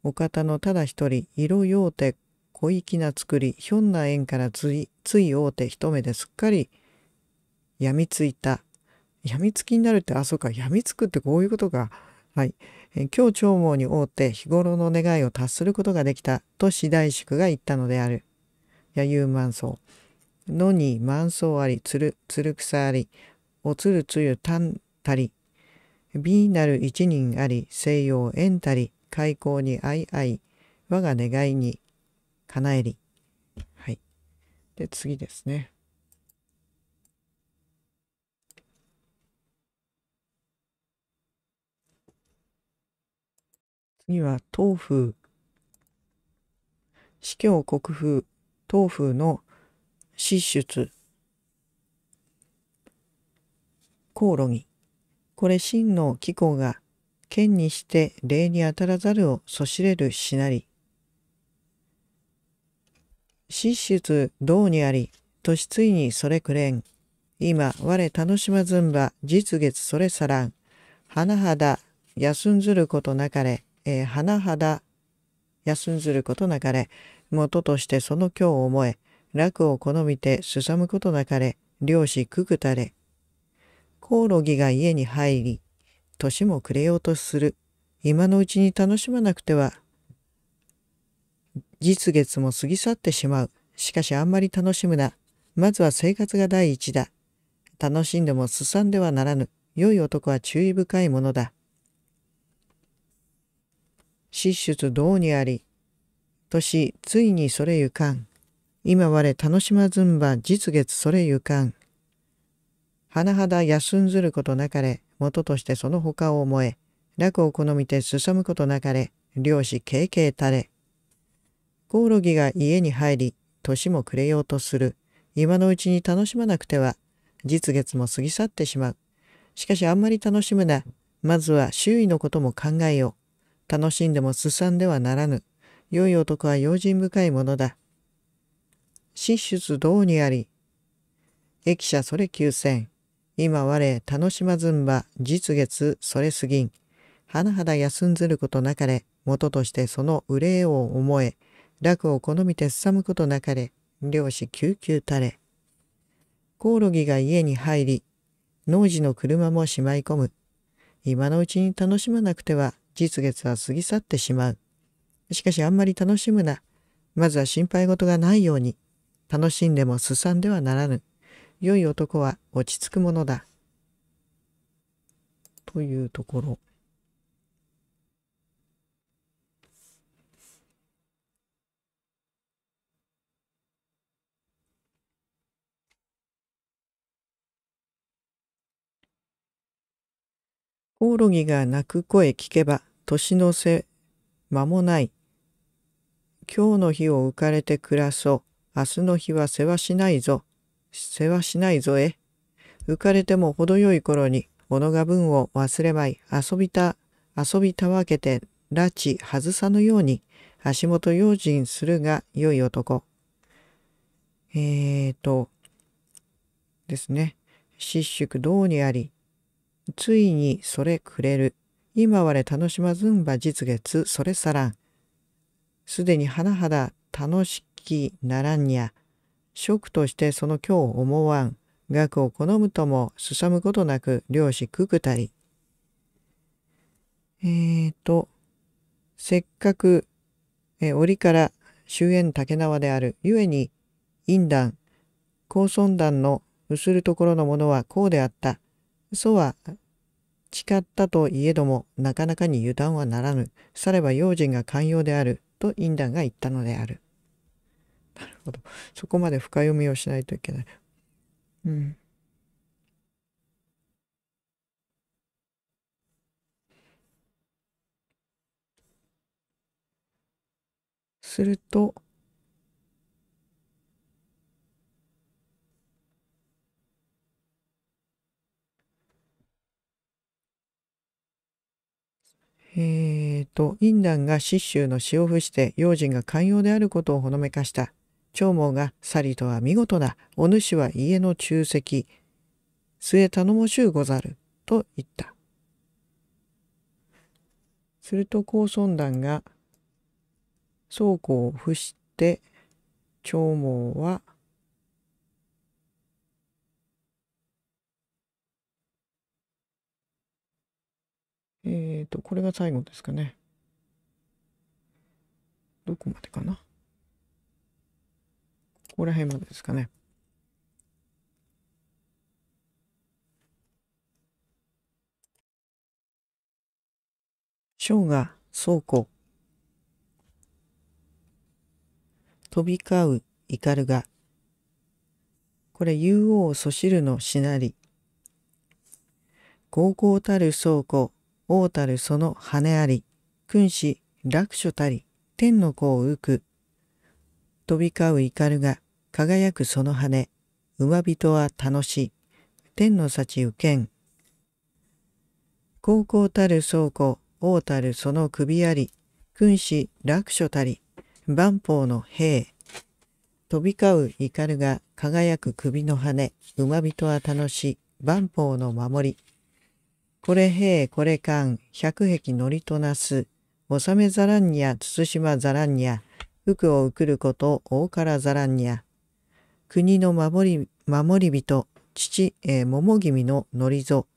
お方のただ一人、色ようて小粋な作り、ひょんな縁からつい、つい大手一目ですっかり、病みついた。病みつきになるって、あ、そうか、病みつくってこういうことか。はい。え今日長毛に大手、日頃の願いを達することができた、と四大宿が言ったのである。野遊満層。のに満層あり、つる、つる草あり、おつるつゆたんたり。美なる一人あり、西洋縁たり。開口にあいあい、我が願いに叶えり。はい。で、次ですね。次は、東風。司教国風、東風の支出。コオロギ。これ真の気候が剣にして礼に当たらざるをそしれるしなり。失出道にあり、としついにそれくれん。今、我楽しまずんば、実月それさらん。花肌、休んずることなかれ、えー、花肌、休んずることなかれ、元としてその今日を思え、楽を好みてすさむことなかれ、漁師くくたれ。コオロギが家に入り、年も暮れようとする。今のうちに楽しまなくては、実月も過ぎ去ってしまう。しかしあんまり楽しむな。まずは生活が第一だ。楽しんでもすさんではならぬ。良い男は注意深いものだ。失出道にあり。年、ついにそれゆかん。今我楽しまずんば実月それゆかん。甚だ休んずることなかれ、元としてその他を思え、楽を好みて進むことなかれ、漁師けい垂たれ。コオロギが家に入り、年も暮れようとする。今のうちに楽しまなくては、実月も過ぎ去ってしまう。しかしあんまり楽しむな。まずは周囲のことも考えよう。楽しんでもすさんではならぬ。良い男は用心深いものだ。失出道にあり。駅舎それ急戦。今我楽しまずんば実月それすぎん。はなはだ休んずることなかれ、元としてその憂いを思え、楽を好みてすさむことなかれ、漁師救急たれ。コオロギが家に入り、農事の車もしまい込む。今のうちに楽しまなくては、実月は過ぎ去ってしまう。しかしあんまり楽しむな。まずは心配事がないように、楽しんでもすさんではならぬ。良い男は落ち着くものだ。というところ。コオロギが鳴く声聞けば、年の瀬、間もない。今日の日を浮かれて暮らそう。明日の日は世話しないぞ。世話しないぞえ。浮かれても程よい頃に、物が分を忘れまい、遊びた、遊びたわけて、拉致外さぬように、足元用心するが良い男。えーと、ですね。失縮どうにあり、ついにそれくれる。今我楽しまずんば実月それさらん。すでに甚だ楽しきならんにゃ。食としてその今日思わん、学を好むとも、すさむことなく、漁師くくたり。えーと、せっかく、え折から終焉竹縄である、ゆえに、陰断、高尊断の薄るところのものはこうであった。祖は誓ったといえども、なかなかに油断はならぬ。されば用心が寛容である。と陰断が言ったのである。なるほど。そこまで深読みをしないといけない。うん。すると、えーと、インダンが死臭の死を伏して、用心が寛容であることをほのめかした。長毛がさりとは見事なお主は家の中席末頼もしゅうござると言ったすると高尊団が倉庫を伏して長毛はえっ、ー、とこれが最後ですかねどこまでかなこら辺までですかね。生が倉庫。飛び交う怒るが。これ、竜王をそしるのしなり。高校たる倉庫、王たるその羽あり。君子、楽所たり、天の子を浮く。飛び交う怒るが。輝くその羽、馬人は楽しい、天の幸受けん。高校たる倉庫、王たるその首あり、君子楽所たり、万法の兵。飛び交う怒るが輝く首の羽、馬人は楽しい、万法の守り。これ兵、これ官、百壁乗りとなす、納めざらんにゃ、慎まざらんにゃ、服を送ること、大からざらんにゃ。国の守り守り人父、えー、桃君ののりぞ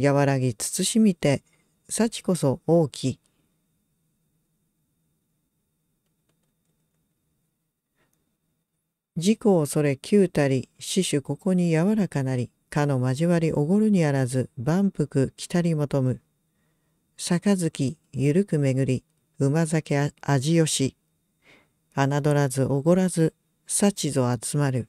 和らぎ慎みて幸こそ大き自己をそれ窮たり死守ここに柔らかなりかの交わりおごるにあらず万福来たり求む杯ゆるく巡り馬酒味よし侮らずおごらず幸ぞ集まる。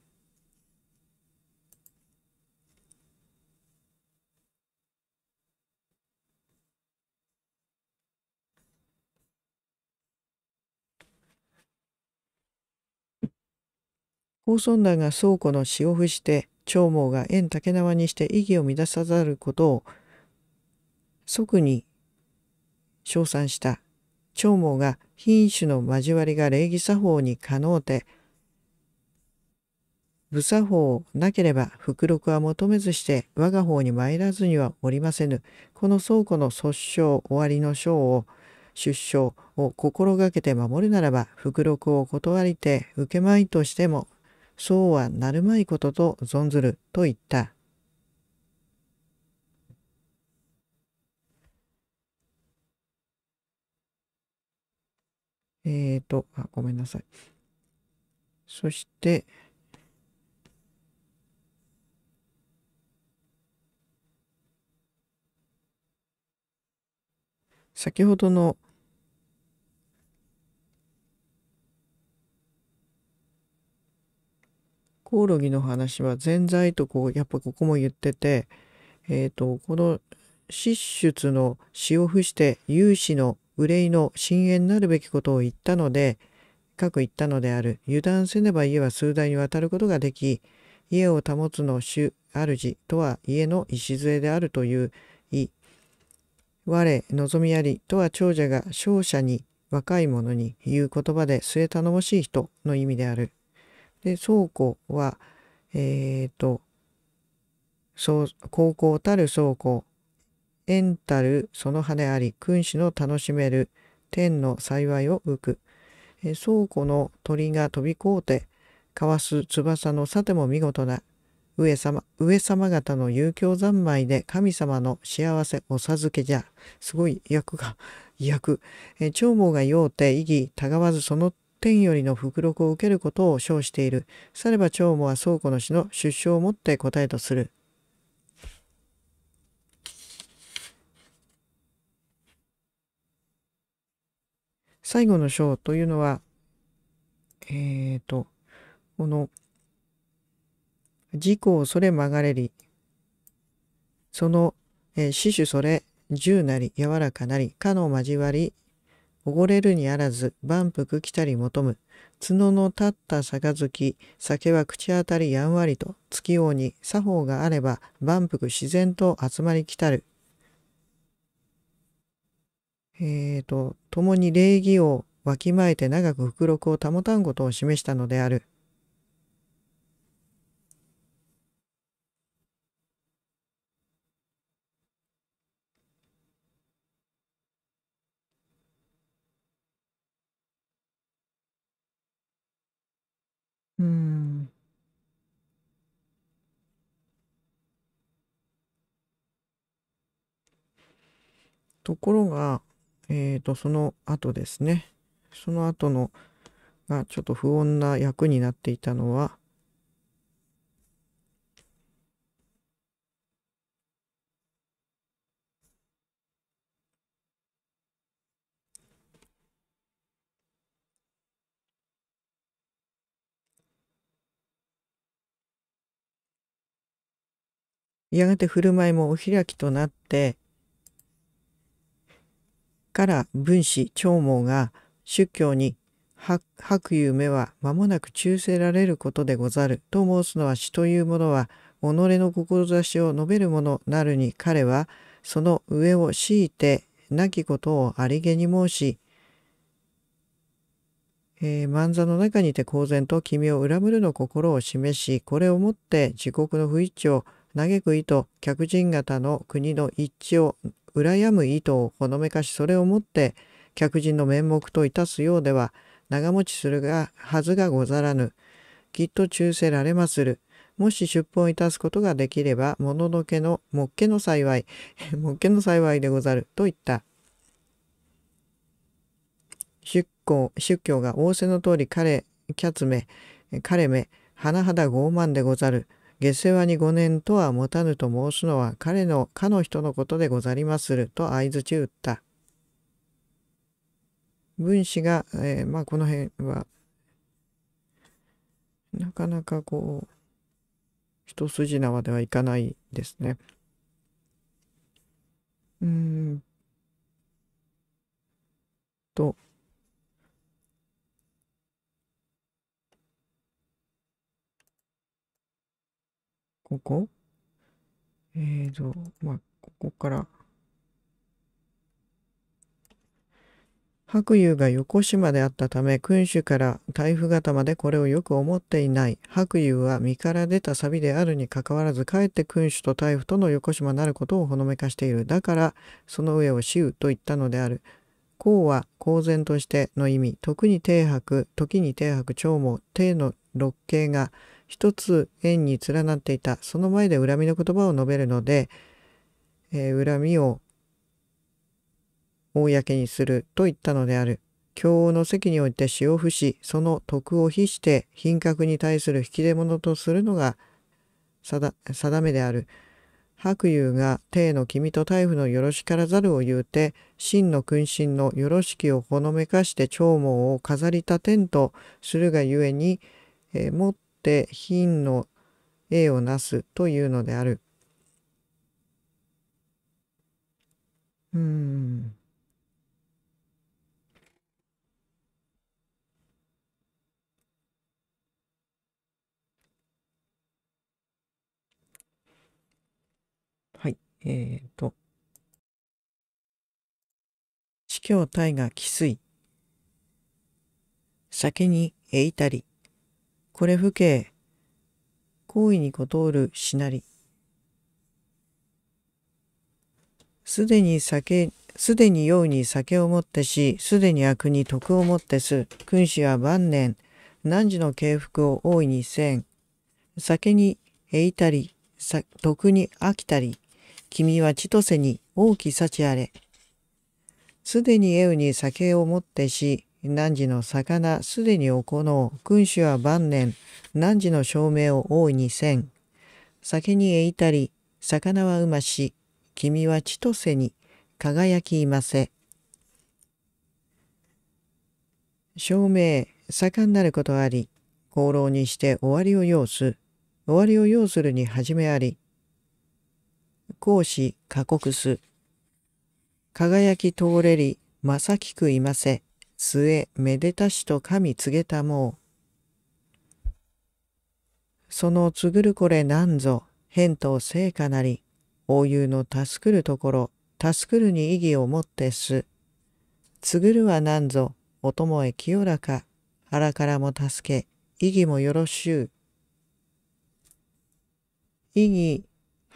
高尊団が倉庫の詩を伏して長毛が縁竹縄にして意義を乱さざることを即に称賛した長毛が品種の交わりが礼儀作法に可能で武作法なければ、福禄は求めずして、我が方に参らずにはおりませぬ。この倉庫の卒訟、終わりの章を、出生を心がけて守るならば、福禄を断りて、受けまいとしても、そうはなるまいことと存ずる、と言った。えっ、ー、と、あ、ごめんなさい。そして、先ほどのコオロギの話は全在とこうやっぱここも言ってて、えーと、この失出の死を伏して有志の憂いの深淵なるべきことを言ったのでかく言ったのである油断せねば家は数代にわたることができ家を保つの主主とは家の礎であるという我望みありとは長者が勝者に若い者に言う言葉で末頼もしい人の意味である。で倉庫はえっ、ー、と高校たる倉庫縁たるその葉であり君子の楽しめる天の幸いを浮く、え倉庫の鳥が飛び交うてかわす翼のさても見事な上様、上様方の遊興三昧で神様の幸せお授けじゃ。すごい役が、役。え長毛が用て意義、たがわずその天よりの福禄を受けることを称している。されば長毛は倉庫の死の出生をもって答えとする。最後の章というのは、えっ、ー、と、この、事故をそれ曲がれり、その、えー、死守それ、十なり柔らかなり、かの交わり、おごれるにあらず、万福来たり求む、角の立った杯、酒は口当たりやんわりと、月王に作法があれば、万福自然と集まり来たる。えっ、ー、と、共に礼儀をわきまえて長く福禄を保たんことを示したのである。ところが、えーと、とその後ですねその後のがちょっと不穏な役になっていたのはやがて振る舞いもお開きとなってから分子長毛が宗教に白夢は間もなく忠せられることでござると申すのは死というものは己の志を述べるものなるに彼はその上を強いて亡きことをありげに申し、えー、漫座の中にて公然と君を恨むるの心を示しこれをもって自国の不一致を嘆く意図客人型の国の一致を羨む意図をほのめかしそれをもって客人の面目といたすようでは長持ちするがはずがござらぬきっと忠せられまするもし出奔いたすことができればもののけのもっけの幸い [laughs] もっけの幸いでござると言った出向出教が仰せの通り彼キャツメ彼め甚だ傲慢でござる。下世話に五年とは持たぬと申すのは彼のかの人のことでござりますると相づち打った。分子が、えー、まあこの辺はなかなかこう一筋縄ではいかないですね。うんとここえーと、まあ、ここから、白雄が横島であったため、君主から大夫方までこれをよく思っていない。白雄は身から出た錆であるにかかわらず、かえって君主と大夫との横島なることをほのめかしている。だから、その上を死うと言ったのである。公は公然としての意味、特に停白、時に停白長も、帝の六景が、一つ円に連なっていたその前で恨みの言葉を述べるので、えー、恨みを公にすると言ったのである。教王の席において死を付し、その徳を非して品格に対する引き出物とするのが定めである。白雄が帝の君と大夫のよろしからざるを言うて、真の君臣のよろしきをほのめかして長毛を飾りたてんとするがゆえに、えー、もっって品の A をなすというのである。うん。はい、えっ、ー、と。司教体が既遂。先にえいたり。これ不敬。行為に断るしなり。すでに酒、すでに用に酒をもってし、すでに悪に徳をもってす。君子は晩年、何時の敬服を大いにせん。酒にへいたり、徳に飽きたり、君は千歳に大き幸あれ。すでにエウに酒をもってし、汝の魚すでに行う君主は晩年汝の証明を大いにせん酒にえいたり魚はうまし君は千歳に輝きいませ証明盛んなることあり功労にして終わりを要す終わりを要するに始めあり講師過酷す輝き通れり正きくいませ末めでたしと神告げたもう。そのつぐるこれなんぞ、変と成果なり、大有の助くるところ、助くるに意義をもってす。つぐるはなんぞ、おともへ清らか、腹からも助け、意義もよろしゅう。意義、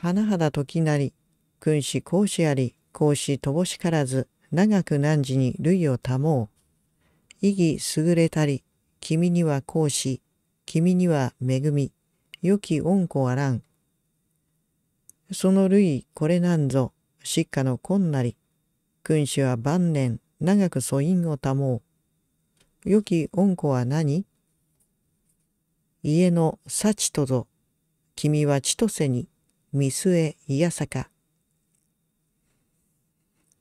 甚だ時なり、君子公子あり、公子乏しからず、長く何時に類を保う。意義優れたり、君には講師、君には恵み、良き恩子あらん。その類これなんぞ、失家のこんなり、君主は晩年長く素因を保う。良き恩子は何家の幸とぞ、君は千歳に、見据えいやさか。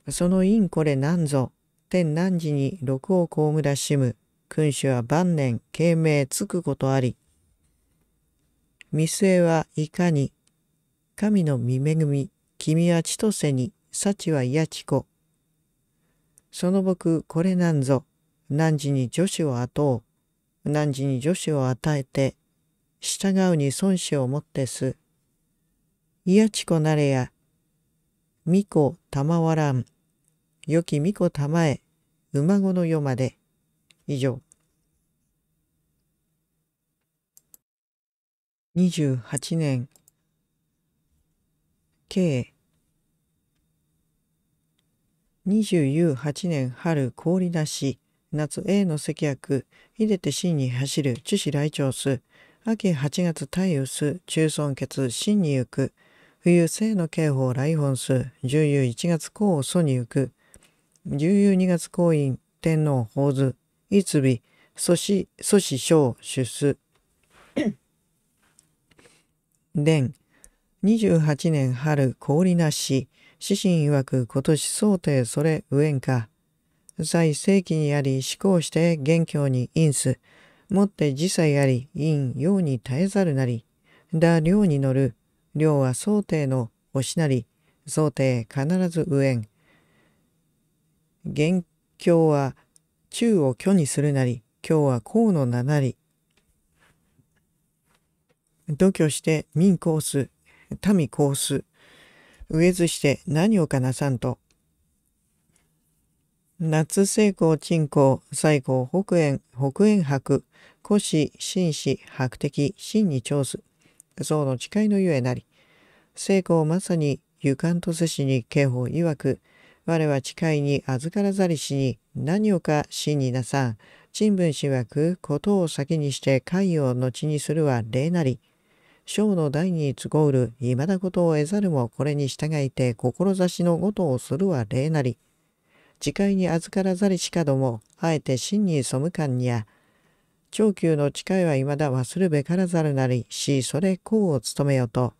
その因これなんぞ、天何時に六を被らしむ、君主は晩年、敬明つくことあり。未末はいかに、神の御恵み、君は千歳に、幸はやちこその僕、これなんぞ、汝に女子を与おう、汝に女子を与えて、従うに孫子をもってす。やちこなれや、巫女たまわらん。良き巫たまえ、馬子の世まで。以上。28年、計2018年春氷出し、夏 A の赤薬、いでて真に走る、樹脂来鳥巣、秋8月太雨巣、中尊血、真に行く、冬生の刑法来本数、重油1月甲を祖に行く、十二月公院、天皇、法図、いつび、祖師、祖師小、出す。伝、[coughs] 二十八年春、氷なし、指針曰く今年想定それ無縁か。在世紀にあり思考して元凶に因す。もって時際あり因用に耐えざるなり。だ量に乗る。量は想定のおしなり。想定必ず無縁。元凶は中を虚にするなり、今日は河の名なり、度胸して民公す、民公す、植えずして何をかなさんと、夏成功鎮光、西高北縁、北縁博、古市、紳士、白敵、真に長す、僧の誓いのゆえなり、成功まさに、ゆかんとせしに刑法曰く、我は誓いに預からざりしに何をか死になさん。陳文氏はくことを先にして会を後にするは礼なり。将の代に都合る未だことを得ざるもこれに従いて志のごとをするは礼なり。誓いに預からざりしかども、あえて真に背かんにや、長久の誓いは未だ忘るべからざるなりし、それ功を務めよと、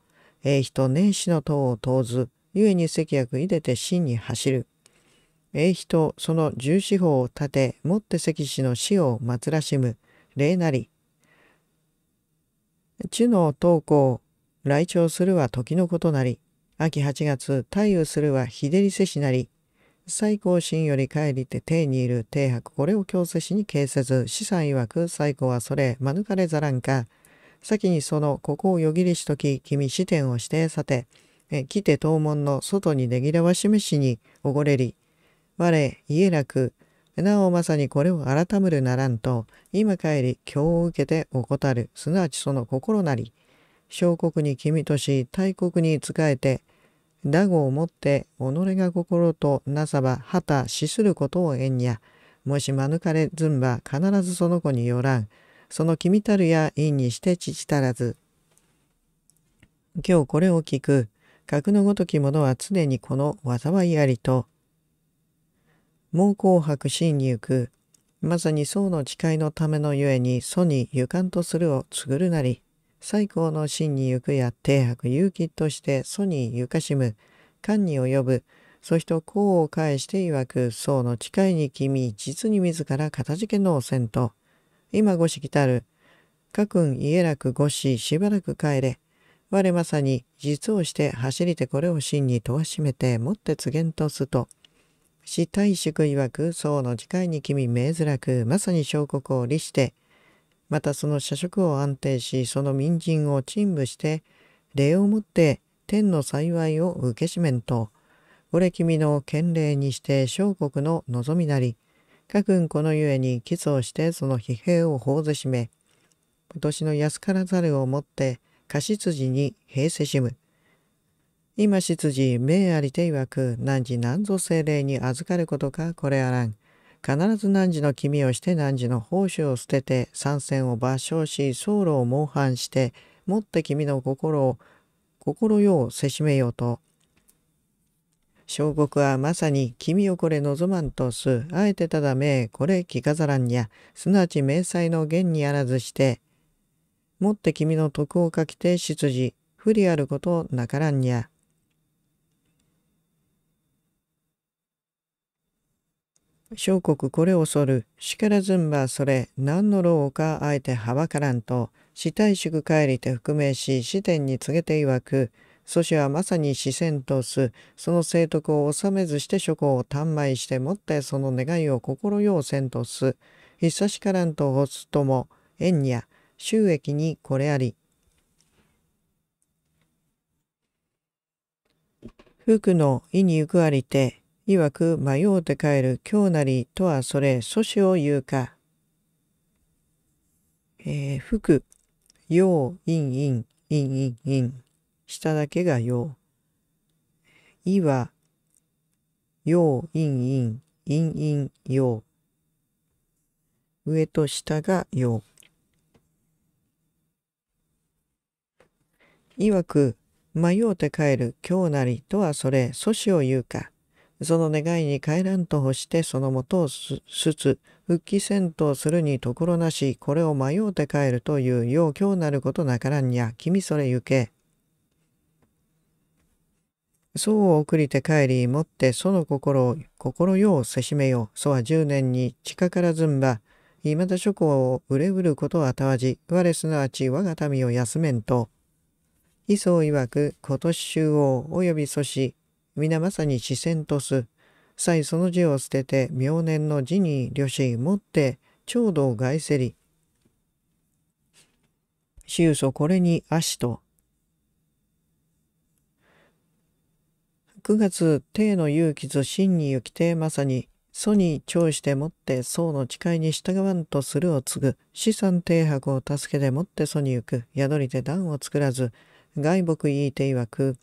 ええ人年始の党を問うず、故に赤薬いでて真に走る。英人その十四方を立て、もって赤氏の死を祀らしむ、礼なり。知の投稿、来朝するは時のことなり。秋八月、太夫するは日照りせしなり。最高神より帰りて帝にいる帝伯これを強制しに形せず資産曰く最高はそれ免れざらんか先にそのここをよぎりしとき君視点をしてさてえ来て東門の外にねぎらわしむしにおごれり我家楽なおまさにこれを改むるならんと今帰り今日受けて怠るすなわちその心なり小国に君とし大国に仕えて打語をもって己が心となさば旗死することを縁やもし免れずんば必ずその子によらんその君たるや因にして父足らず今日これを聞く格のごとき者は常にこの災いありと、猛紅白真に行く、まさに僧の誓いのためのゆえに、祖にゆかんとするをつぐるなり、最高の真に行くや定白勇気として祖にゆかしむ、官に及ぶ、そして功を返して曰く、僧の誓いに君、実に自ら片付けのおせんと、今ごしきたる、家訓家楽ごししばらく帰れ、我まさに実をして走りてこれを真に問わしめてもってつげんとすと死体宿いは空想の次回に君命づらくまさに小国を利してまたその社食を安定しその民人を陳腐して礼をもって天の幸いを受けしめんと俺君の権礼にして小国の望みなり各君このゆえに基礎をしてその疲弊を放ずしめ今年の安からざるをもって過失時に平成しむ。今執事、名ありて曰く、何時何ぞ精霊に預かることかこれあらん。必ず汝の君をして汝の奉仕を捨てて、参戦を抜消し、走路を猛反して、もって君の心を、心ようせしめようと。小国はまさに君をこれ望まんとす、あえてただ名これ聞かざらんにゃ、すなわち明細の言にあらずして、もって君の徳をかきて出自、不利あることなからんにゃ。小国これ恐る、しからずんばそれ、何の労かあえてはばからんと、死体宿帰りて含めし、死点に告げていわく、祖師はまさに死川とす、その聖徳を治めずして諸侯を丹米してもってその願いを心ようせんとす、久しからんとほすとも、縁ゃ。収益にこれあり。福の意に行くありて、いわく迷うて帰る今日なりとはそれ阻止を言うか。えー、福、陽、陰、陰、陰、陰、陰。下だけが用。いは、陽、陰、陰、陰、陰、用。上と下が用。曰く、迷うて帰る今日なりとはそれ、阻止を言うか。その願いに帰らんと欲してそのもとをすつ、復帰戦闘するにところなし、これを迷うて帰るという、よう今日なることなからんや、君それ行け。そうを送りて帰り、もってその心を、心ようせしめよ。そは十年に近からずんば、未だ諸行を憂うることはあたわじ、我すなわち我が民を休めんと。磯宗曰く今年周王及び祖師、皆まさに四川とす。際その字を捨てて明年の字に旅し持って長道外せり。周祖これに足と。9月、帝の勇気図真に行きてまさに、祖に長してもって宋の誓いに従わんとするを継ぐ、資産帝泊を助けてもって祖に行く、宿りて段を作らず、外木イいていわく、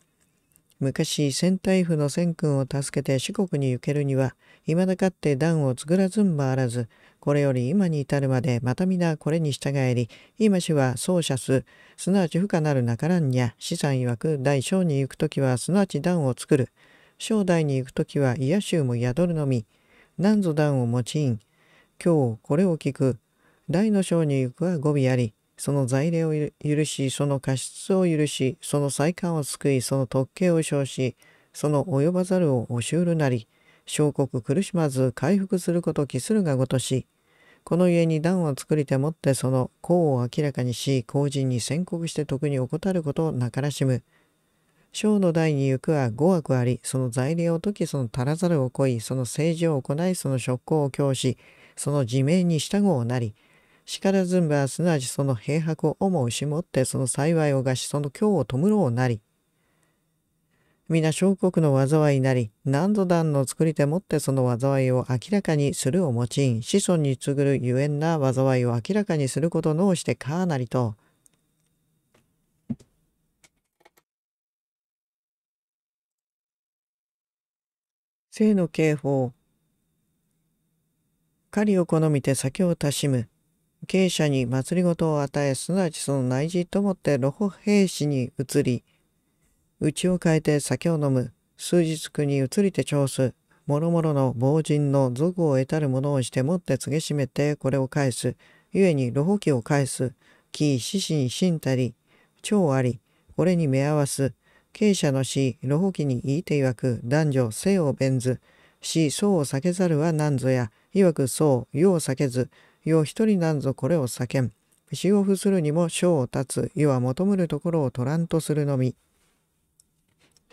昔、戦隊府の千君を助けて四国に行けるには、未だかって段を作らずんばあらず、これより今に至るまでまた皆これに従えり、今しは奏者す、すなわち不可なるなからんにゃ、資産曰く大小に行く時はすなわち段を作る、正代に行く時きは野衆も宿るのみ、何ぞ段を用いん、今日これを聞く、大の章に行くは語尾あり、その罪霊を許し、その過失を許し、その再感を救い、その特権を称し、その及ばざるを押しうるなり、小国苦しまず回復すること期するがごとし、この家に段を作りてもってその功を明らかにし、公人に宣告して徳に怠ることをなからしむ。章の代に行くは語悪あり、その罪霊を解きその足らざるをこい、その政治を行いその職行を教し、その自明に従うなり、しからずんばすなわちその平白を思うしもってその幸いをがしその今日を弔うなり皆小国の災いなり何度段の作り手もってその災いを明らかにするを用い子孫に継ぐるゆえんな災いを明らかにすることのうしてかなりと生の刑法狩りを好みて酒をたしむ経営者に祭りごとを与え、すなわちその内事ともって露骨兵士に移り、家を変えて酒を飲む、数日国に移りて調す、諸々の亡人の俗を得たるものをしてもって告げしめてこれを返す、故に露ホ器を返す、木、獅子に死んたり、蝶あり、これに目合わす、経者の死、ロホ器に言いて曰く、男女、性を弁ず、死、相を避けざるは何ぞや、曰く相世を避けず、世一人なんぞこれを叫ん。死を付するにも章を立つ、世は求むるところを取らんとするのみ。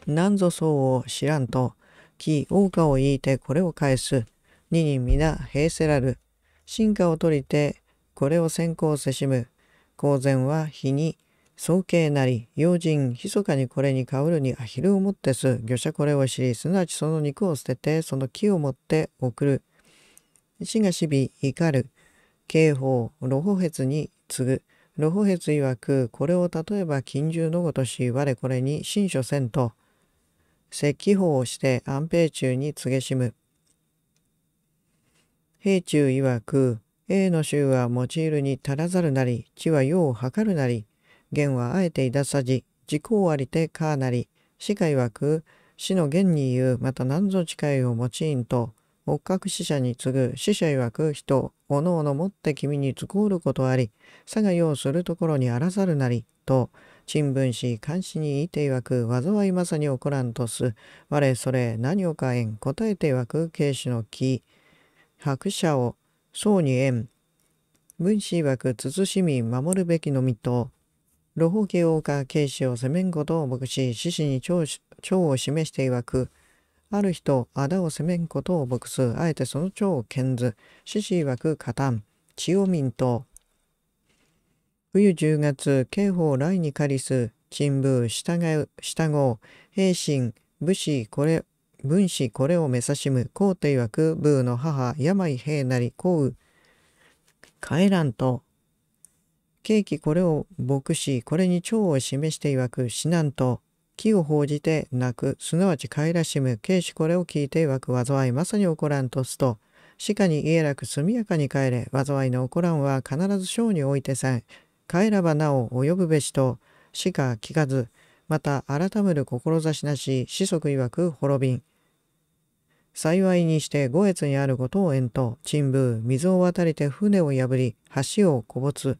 なんぞそうを知らんと、木、王家を言いてこれを返す。二人皆平せらる。進化を取りて、これを先行せしむ。公然は日に、早慶なり、用心、密かにこれにかるにアヒルをもってす、魚者これを知り、すなわちその肉を捨てて、その木を持って送る。死が死び、怒る。刑法、ロホヘツに次ぐ。ロホヘツ曰く、これを例えば近獣のごとし、我これに新書せんと。石器法をして安平中に告げしむ。平中曰く、A の衆は用いるに足らざるなり、地は用を図るなり、元はあえていださじ、時効ありてかなり、死か曰く、死の元に言う、また何ぞ誓いを用いんと、目覚死者に次ぐ死者曰く人、おのおの持って君につうることあり、佐賀用するところにあらざるなり、と、新聞紙、監視にいて曰く、災いまさに起こらんとす、我それ何をかえん、答えて曰く、慶視の木、白者を、僧に縁、文子曰く、慎み、守るべきのみと、露法慶王家慶子を責めんことを目し、獅子に長を示して曰く、ある人、あだを責めんことを牧す、あえてその長を剣ず、獅子曰く加担、千代民と。冬10月、刑法来に狩りす、陳部、従う、従う、平心、武士、これ、文士、これを目指しむ、皇帝曰く、武の母、病兵なり、幸う、帰らんと。刑期これを牧し、これに蝶を示して曰く、死なんと。気を報じて泣く、すなわち帰らしむ、軽視これを聞いて湧く災い、まさに起こらんとすと、死下に家く速やかに帰れ、災いの起こらんは必ず章においてせん。帰らばなお及ぶべしと、しか聞かず、また改める志なし、子息曰く滅びん。幸いにして五越にあることを縁と、沈風、水を渡りて船を破り、橋をこぼつ、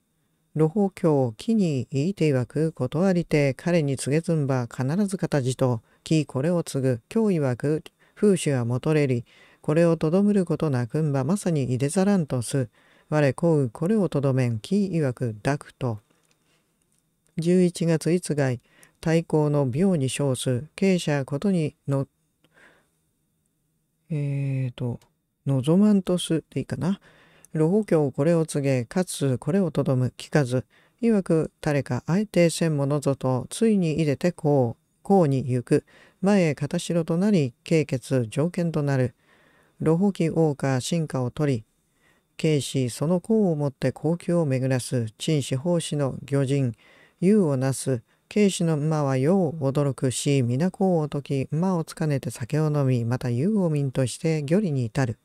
露法教木にいいていわく断りて彼に告げずんば必ず形と木これを継ぐ今日いわく風主はもとれりこれをとどむることなくんばまさにいでざらんとす我こうこれをとどめん木いわく抱くと11月いつがい対抗の病に称す経斜者ことにのえーと望まんとすでいいかな老補教これを告げ、かつこれをとどむ、聞かず、いわく誰かあえてせんものぞと、ついに入れてこう、こうに行く、前へ片代となり、経血条件となる、老補期王家進化を取り、軽視その功をもって高級を巡らす、陳氏奉仕の魚人、優をなす、軽視の馬は世を驚くし、皆功を解き、馬をつかねて酒を飲み、また優を民として魚利に至る。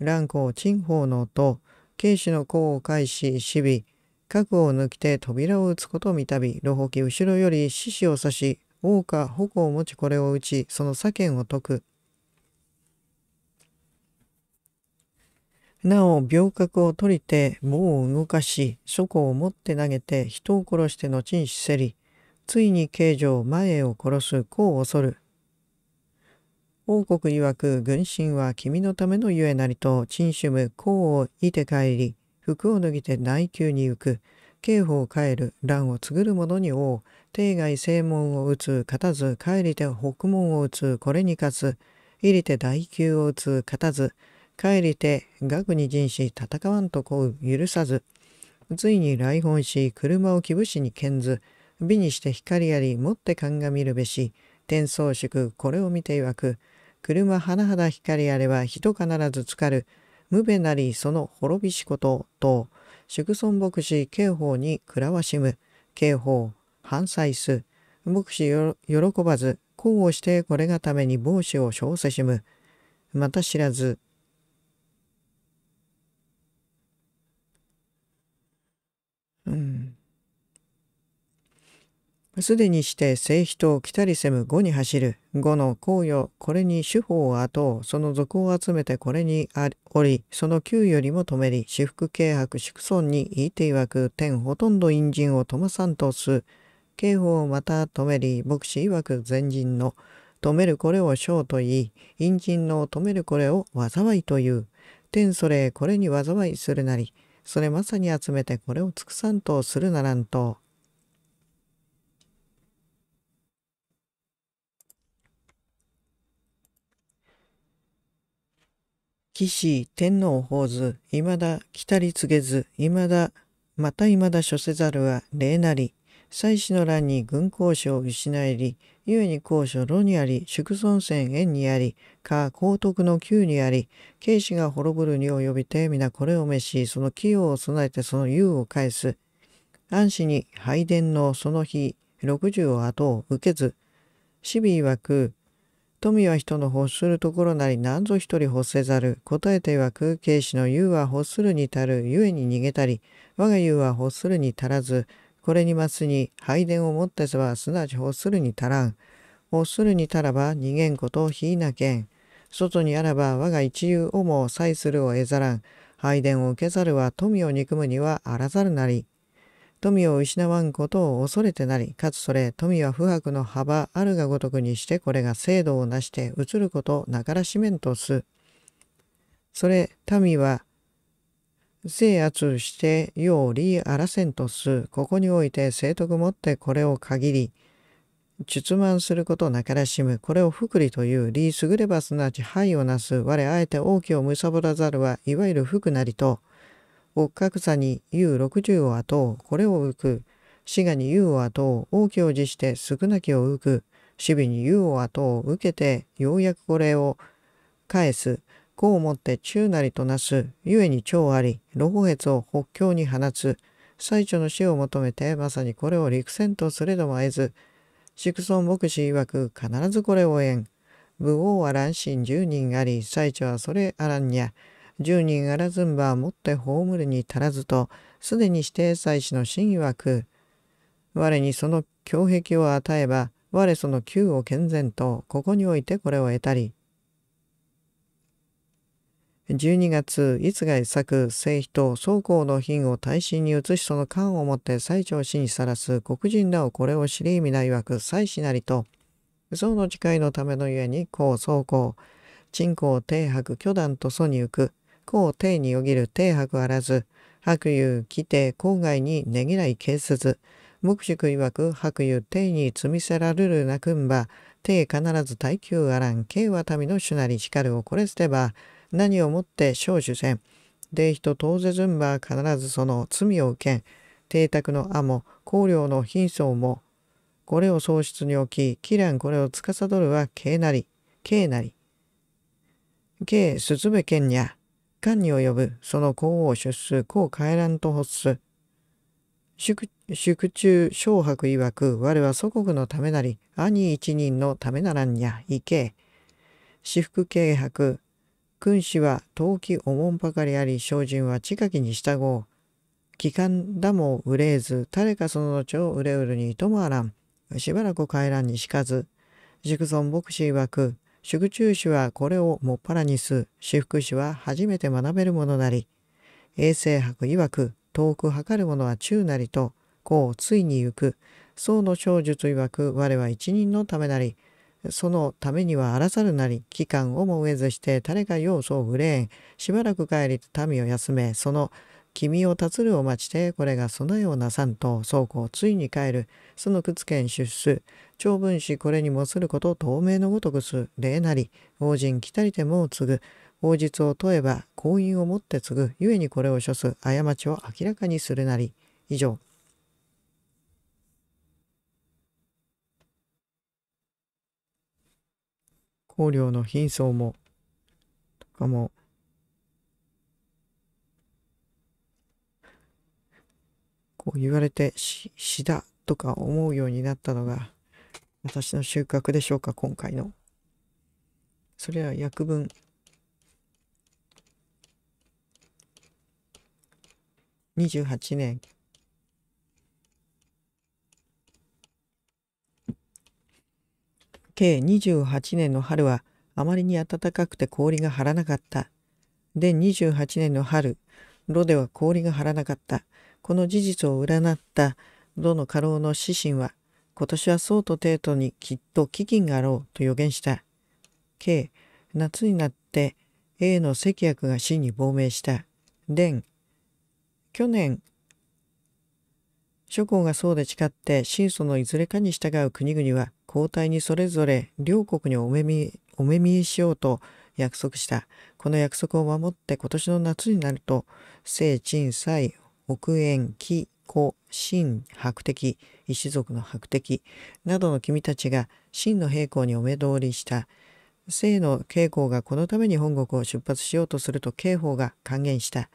蘭光陳法の音慶子の功を返し、死尾、核を抜きて扉を打つことを見たび、老北後ろより獅子を刺し、王か矛を持ちこれを打ち、その左剣を解く。なお、病格を取りて、棒を動かし、書庫を持って投げて、人を殺して後にしせり、ついに刑場前を殺す、功を恐る、王国曰く軍神は君のためのゆえなりと、陳主む功をいて帰り、服を脱ぎて内宮に行く。刑法を変える、乱を告ぐる者に王、帝外正門を打つ、勝たず、帰りて北門を打つ、これに勝つ。入りて大宮を打つ、勝たず。帰りて学に陣し、戦わんとこう、許さず。ついに来訪し、車を木伏に剣ず。美にして光あり、持って鑑みるべし。天宗宿、これを見て曰く。車甚だ光あれば人必ずつかる。無べなりその滅びしことと、祝尊牧師刑法にくらわしむ。刑法、反罪す。牧師よ喜ばず、こうをしてこれがために帽子を称せしむ。また知らず、すでにして正人と来たりせむ五に走る。五の公与これに主法を後、その俗を集めてこれにありおり、その旧よりも止めり、私服軽薄祝尊に言いて曰く、天ほとんど陰人を止まさんとす。刑法をまた止めり、牧師曰く前人の、止めるこれを章と言い、陰人の止めるこれを災いという。天それこれに災いするなり、それまさに集めてこれを尽くさんとするならんと。騎士、天皇法図、いまだ来たり告げず、いまだ、またいまだ処せざるは礼なり、祭祀の乱に軍交渉を失いり、故に公所炉にあり、宿尊戦縁にあり、か皇徳の宮にあり、慶子が滅ぶるに及びて皆これを召し、その器用を備えてその優を返す。安氏に拝殿のその日、六十を後を受けず、死尾曰く、富は人の欲するところなり何ぞ一人欲せざる。答えては空慶視の言うは欲するに足る。故に逃げたり。我が言うは欲するに足らず。これにますに、拝殿を持ってせば、すなわち欲するに足らん。欲するに足らば、逃げんことをひいなけん。外にあらば、我が一遊をも際するを得ざらん。拝殿を受けざるは富を憎むにはあらざるなり。富を失わんことを恐れてなり、かつそれ、富は不白の幅あるがごとくにして、これが制度をなして移ることなからしめんとす。それ、民は、制圧してよう利あらせんとす。ここにおいて正徳もってこれを限り、出満することなからしむ。これを福利という、利優ればすなわち敗をなす。我あえて王旗をむさぼらざるは、いわゆる福なりと、極格座に U60 を後これを浮く滋賀に U を後王きを辞して少なきを浮く守備に U を後を受けてようやくこれを返すこをもって中なりとなすゆえに長あり露骨越を北境に放つ最長の死を求めてまさにこれを陸戦とすれどもえず宿村牧師曰く必ずこれを縁武王は乱心10人あり最長はそれあらんにゃ十人あらずんばもって葬るに足らずと、すでに指定祭司の真意は我にその胸壁を与えば、我その旧を健全と、ここにおいてこれを得たり。12月、いつが一作、聖碑と宗公の品を大臣に移しその官をもって最長死にさらす黒人らをこれを知り意味ないわく祭司なりと、嘘の誓いのためのゆえに、公宗公、鎮公、帝白、巨断と祖に行く、こうによぎる手白あらず、白湯来て郊外にねぎらいけせず、目宿曰く白湯手に積みせらるるなくんば、手必ず耐久あらん、慶は民の主なり光るをこれ捨てば、何をもって少主せん。で人当然ずんば必ずその罪を受けん。邸宅の阿も、公領の貧相も、これを喪失に置き、キらんこれを司るは慶なり、慶なり。鈴部賢ゃ。間に及ぶその功を出す功回覧と発す。宿中小伯曰く我は祖国のためなり兄一人のためならんにゃいけ。私服軽薄君子は陶器おもんばかりあり精進は近きに従おう。帰還だも憂えず誰かその後を憂うるにともあらん。しばらく帰らんにしかず。塾尊牧師曰く宿中史はこれをもっぱらにす、私服史は初めて学べるものなり、衛生博曰く、遠く測るものは中なりと、こうついに行く、宋の小術曰く我は一人のためなり、そのためには荒らさるなり、期間をも植えずして誰か要素を憂えん、しばらく帰り民を休め、その君を立つるを待ちてこれが備えをなさんと倉庫をついに帰るその靴券出す長文しこれにもすること透明のごとくす礼なり王人来たりてもう継ぐ法術を問えば婚姻をもって継ぐ故にこれを処す過ちを明らかにするなり以上香領の貧相もとかも言われて詩だとか思うようになったのが私の収穫でしょうか今回の。それは訳文28年計28年の春はあまりに暖かくて氷が張らなかった。で28年の春、炉では氷が張らなかった。この事実を占ったどの家老の指針は、今年はそうと帝都にきっと飢饉があろうと予言した。K、夏になって A の赤薬が真に亡命した。伝、去年、諸侯がそうで誓って真祖のいずれかに従う国々は交代にそれぞれ両国にお目見お目見えしようと約束した。この約束を守って今年の夏になると、聖、鎮・蔡、木縁、木、子、新白敵、一族の白敵などの君たちが真の平行にお目通りした。生の慶向がこのために本国を出発しようとすると慶法が還元した。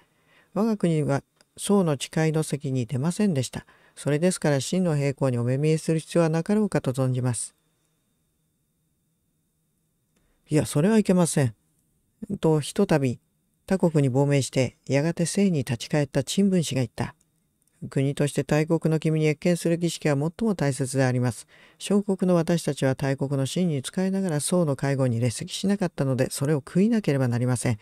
我が国は宋の誓いの席に出ませんでした。それですから真の平行にお目見えする必要はなかろうかと存じます。いや、それはいけません。と、ひとたび他国に亡命してやがて生に立ち返った陳文氏が言った。国として大国の君に謁見する儀式は最も大切であります。小国の私たちは大国の真に仕えながら僧の介護に列席しなかったので、それを食いなければなりません。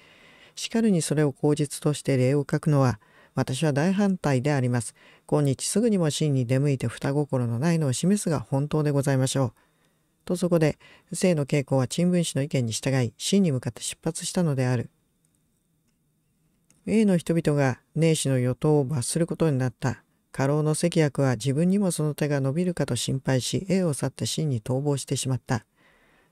しかるにそれを口実として礼を書くのは、私は大反対であります。今日すぐにも真に出向いて双心のないのを示すが本当でございましょう。とそこで、生の傾向は陳文氏の意見に従い、真に向かって出発したのである。A の人々が寧死の与党を罰することになった。過労の赤薬は自分にもその手が伸びるかと心配し A を去って真に逃亡してしまった。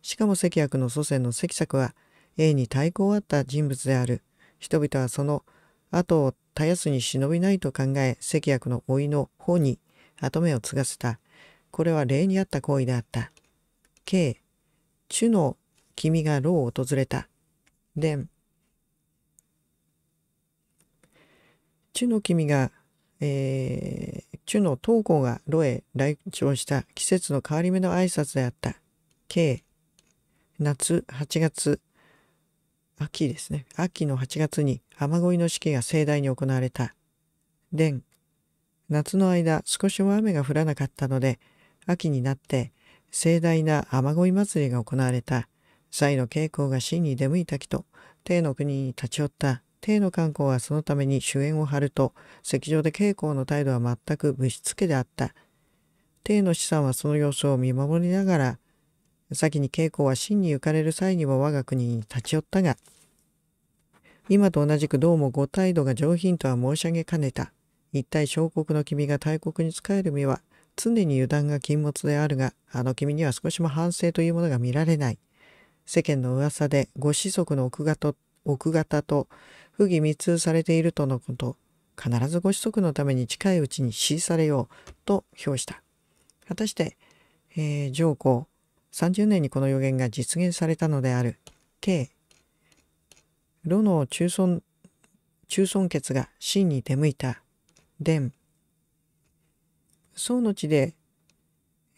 しかも赤薬の祖先の赤作は A に対抗あった人物である。人々はその後を絶やすに忍びないと考え赤薬の老いの方に跡目を継がせた。これは礼にあった行為であった。K、主の君が牢を訪れた。伝、中の君が、えー、中の東郷がロへ来庁した季節の変わり目の挨拶であった。計夏8月秋ですね秋の8月に雨乞いの式が盛大に行われた伝夏の間少しも雨が降らなかったので秋になって盛大な雨乞い祭りが行われた際の傾向が真に出向いた木と帝の国に立ち寄った帝の観光はそのために主演を張ると、席上で慶光の態度は全くぶしつけであった。帝の資産はその様子を見守りながら、先に慶光は真に浮かれる際にも我が国に立ち寄ったが、今と同じくどうもご態度が上品とは申し上げかねた。一体小国の君が大国に仕える身は、常に油断が禁物であるが、あの君には少しも反省というものが見られない。世間の噂でご子息の奥方奥方と不義密通されているとのこと、必ずご子息のために近いうちに死されようと評した。果たして、えー、上皇30年にこの予言が実現されたのである。K 炉の中尊中尊血が真に出向いた。伝宋の地で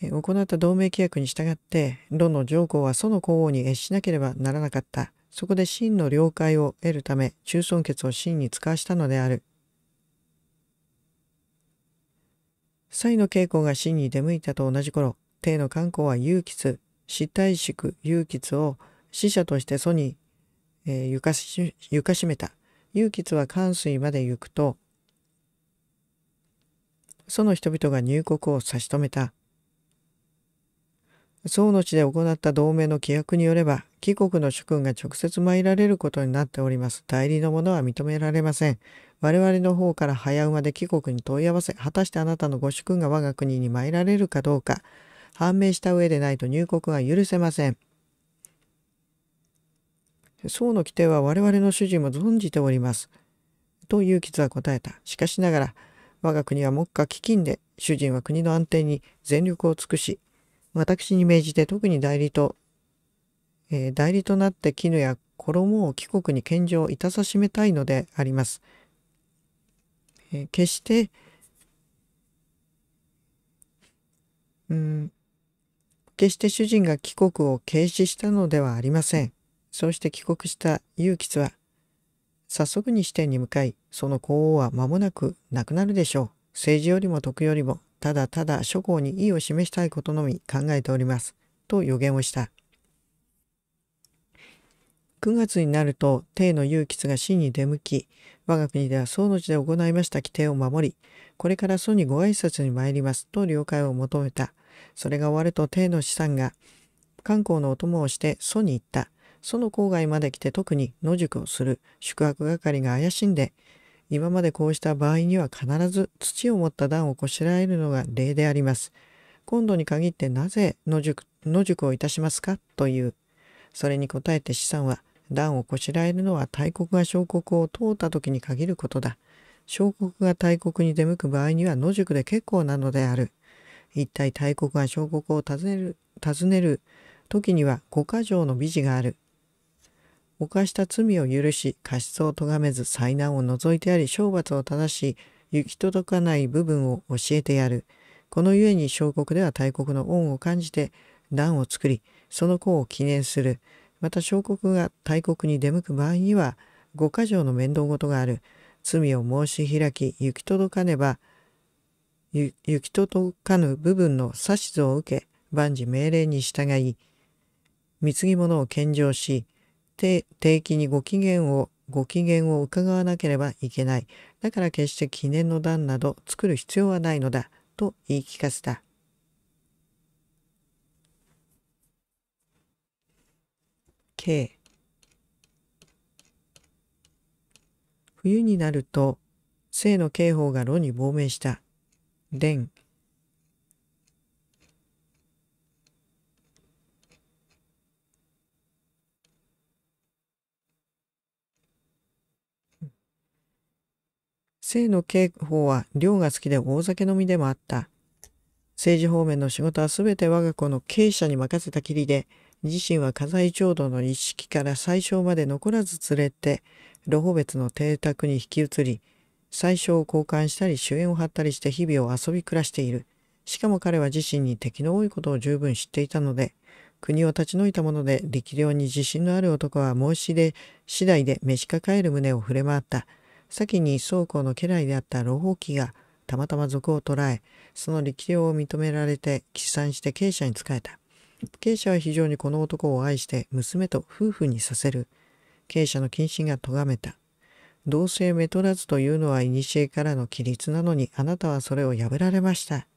行った同盟規約に従って、炉の上皇は祖の皇后に越しなければならなかった。そこで真の了解を得るため、中尊血を真に使わしたのである。才の稽古が真に出向いたと同じ頃、帝の観光は有吉、死体宿勇吉を死者として祖に、えー、床ししめた。有吉は関水まで行くと、その人々が入国を差し止めた。宋の地で行った同盟の規約によれば、貴国の主君が直接参られることになっております。代理のものは認められません。我々の方から早馬で貴国に問い合わせ、果たしてあなたのご主君が我が国に参られるかどうか、判明した上でないと入国は許せません。宋の規定は我々の主人も存じております。と勇吉は答えた。しかしながら、我が国は目下飢饉で、主人は国の安定に全力を尽くし、私に命じて特に代理と、えー、代理となって絹や衣を貴国に献上いたさしめたいのであります。えー、決して、うん、決して主人が帰国を軽視したのではありません。そうして帰国した勇吉は、早速に支店に向かい、その皇后は間もなく亡くなるでしょう。政治よりも徳よりもただただ諸侯に意を示したいことのみ考えております。と予言をした。9月になると、帝の勇吉が真に出向き、我が国では宋の地で行いました規定を守り、これから宋にご挨拶に参りますと了解を求めた。それが終わると帝の資産が、観光のお供をして蘇に行った。その郊外まで来て特に野宿をする宿泊係が怪しんで、今までこうした場合には必ず土を持った段をこしらえるのが例であります。今度に限ってなぜ野宿野宿をいたしますかという。それに答えて資産は、段をこしらえるのは大国が小国を通った時に限ることだ。小国が大国に出向く場合には野宿で結構なのである。一体大国が小国を訪ねる、訪ねる時には五箇条の美事がある。犯した罪を許し過失を咎めず災難を除いてあり懲罰を正し行き届かない部分を教えてやるこのゆえに小国では大国の恩を感じて暖を作りその功を記念するまた小国が大国に出向く場合には五箇条の面倒事がある罪を申し開き行き届かねば行き届かぬ部分の指図を受け万事命令に従い貢ぎ物を献上し定期にご機嫌をご機嫌を伺わなければいけない。だから決して記念の段など作る必要はないのだ。と言い聞かせた。K 冬になると、生の刑法が炉に亡命した。伝清の刑法は量が好きで大酒飲みでもあった。政治方面の仕事は全て我が子の経営者に任せたきりで、自身は家財調度の一式から最小まで残らず連れて、ロホ別の邸宅に引き移り、最小を交換したり主演を張ったりして日々を遊び暮らしている。しかも彼は自身に敵の多いことを十分知っていたので、国を立ち退いたもので力量に自信のある男は申し出次第で召し抱える旨を触れ回った。先に倉庫の家来であった老法機がたまたま賊を捕らえ、その力量を認められて、起算して経営者に仕えた。経営者は非常にこの男を愛して、娘と夫婦にさせる。経営者の謹慎が咎めた。同性目取らずというのは古からの規律なのに、あなたはそれを破られました。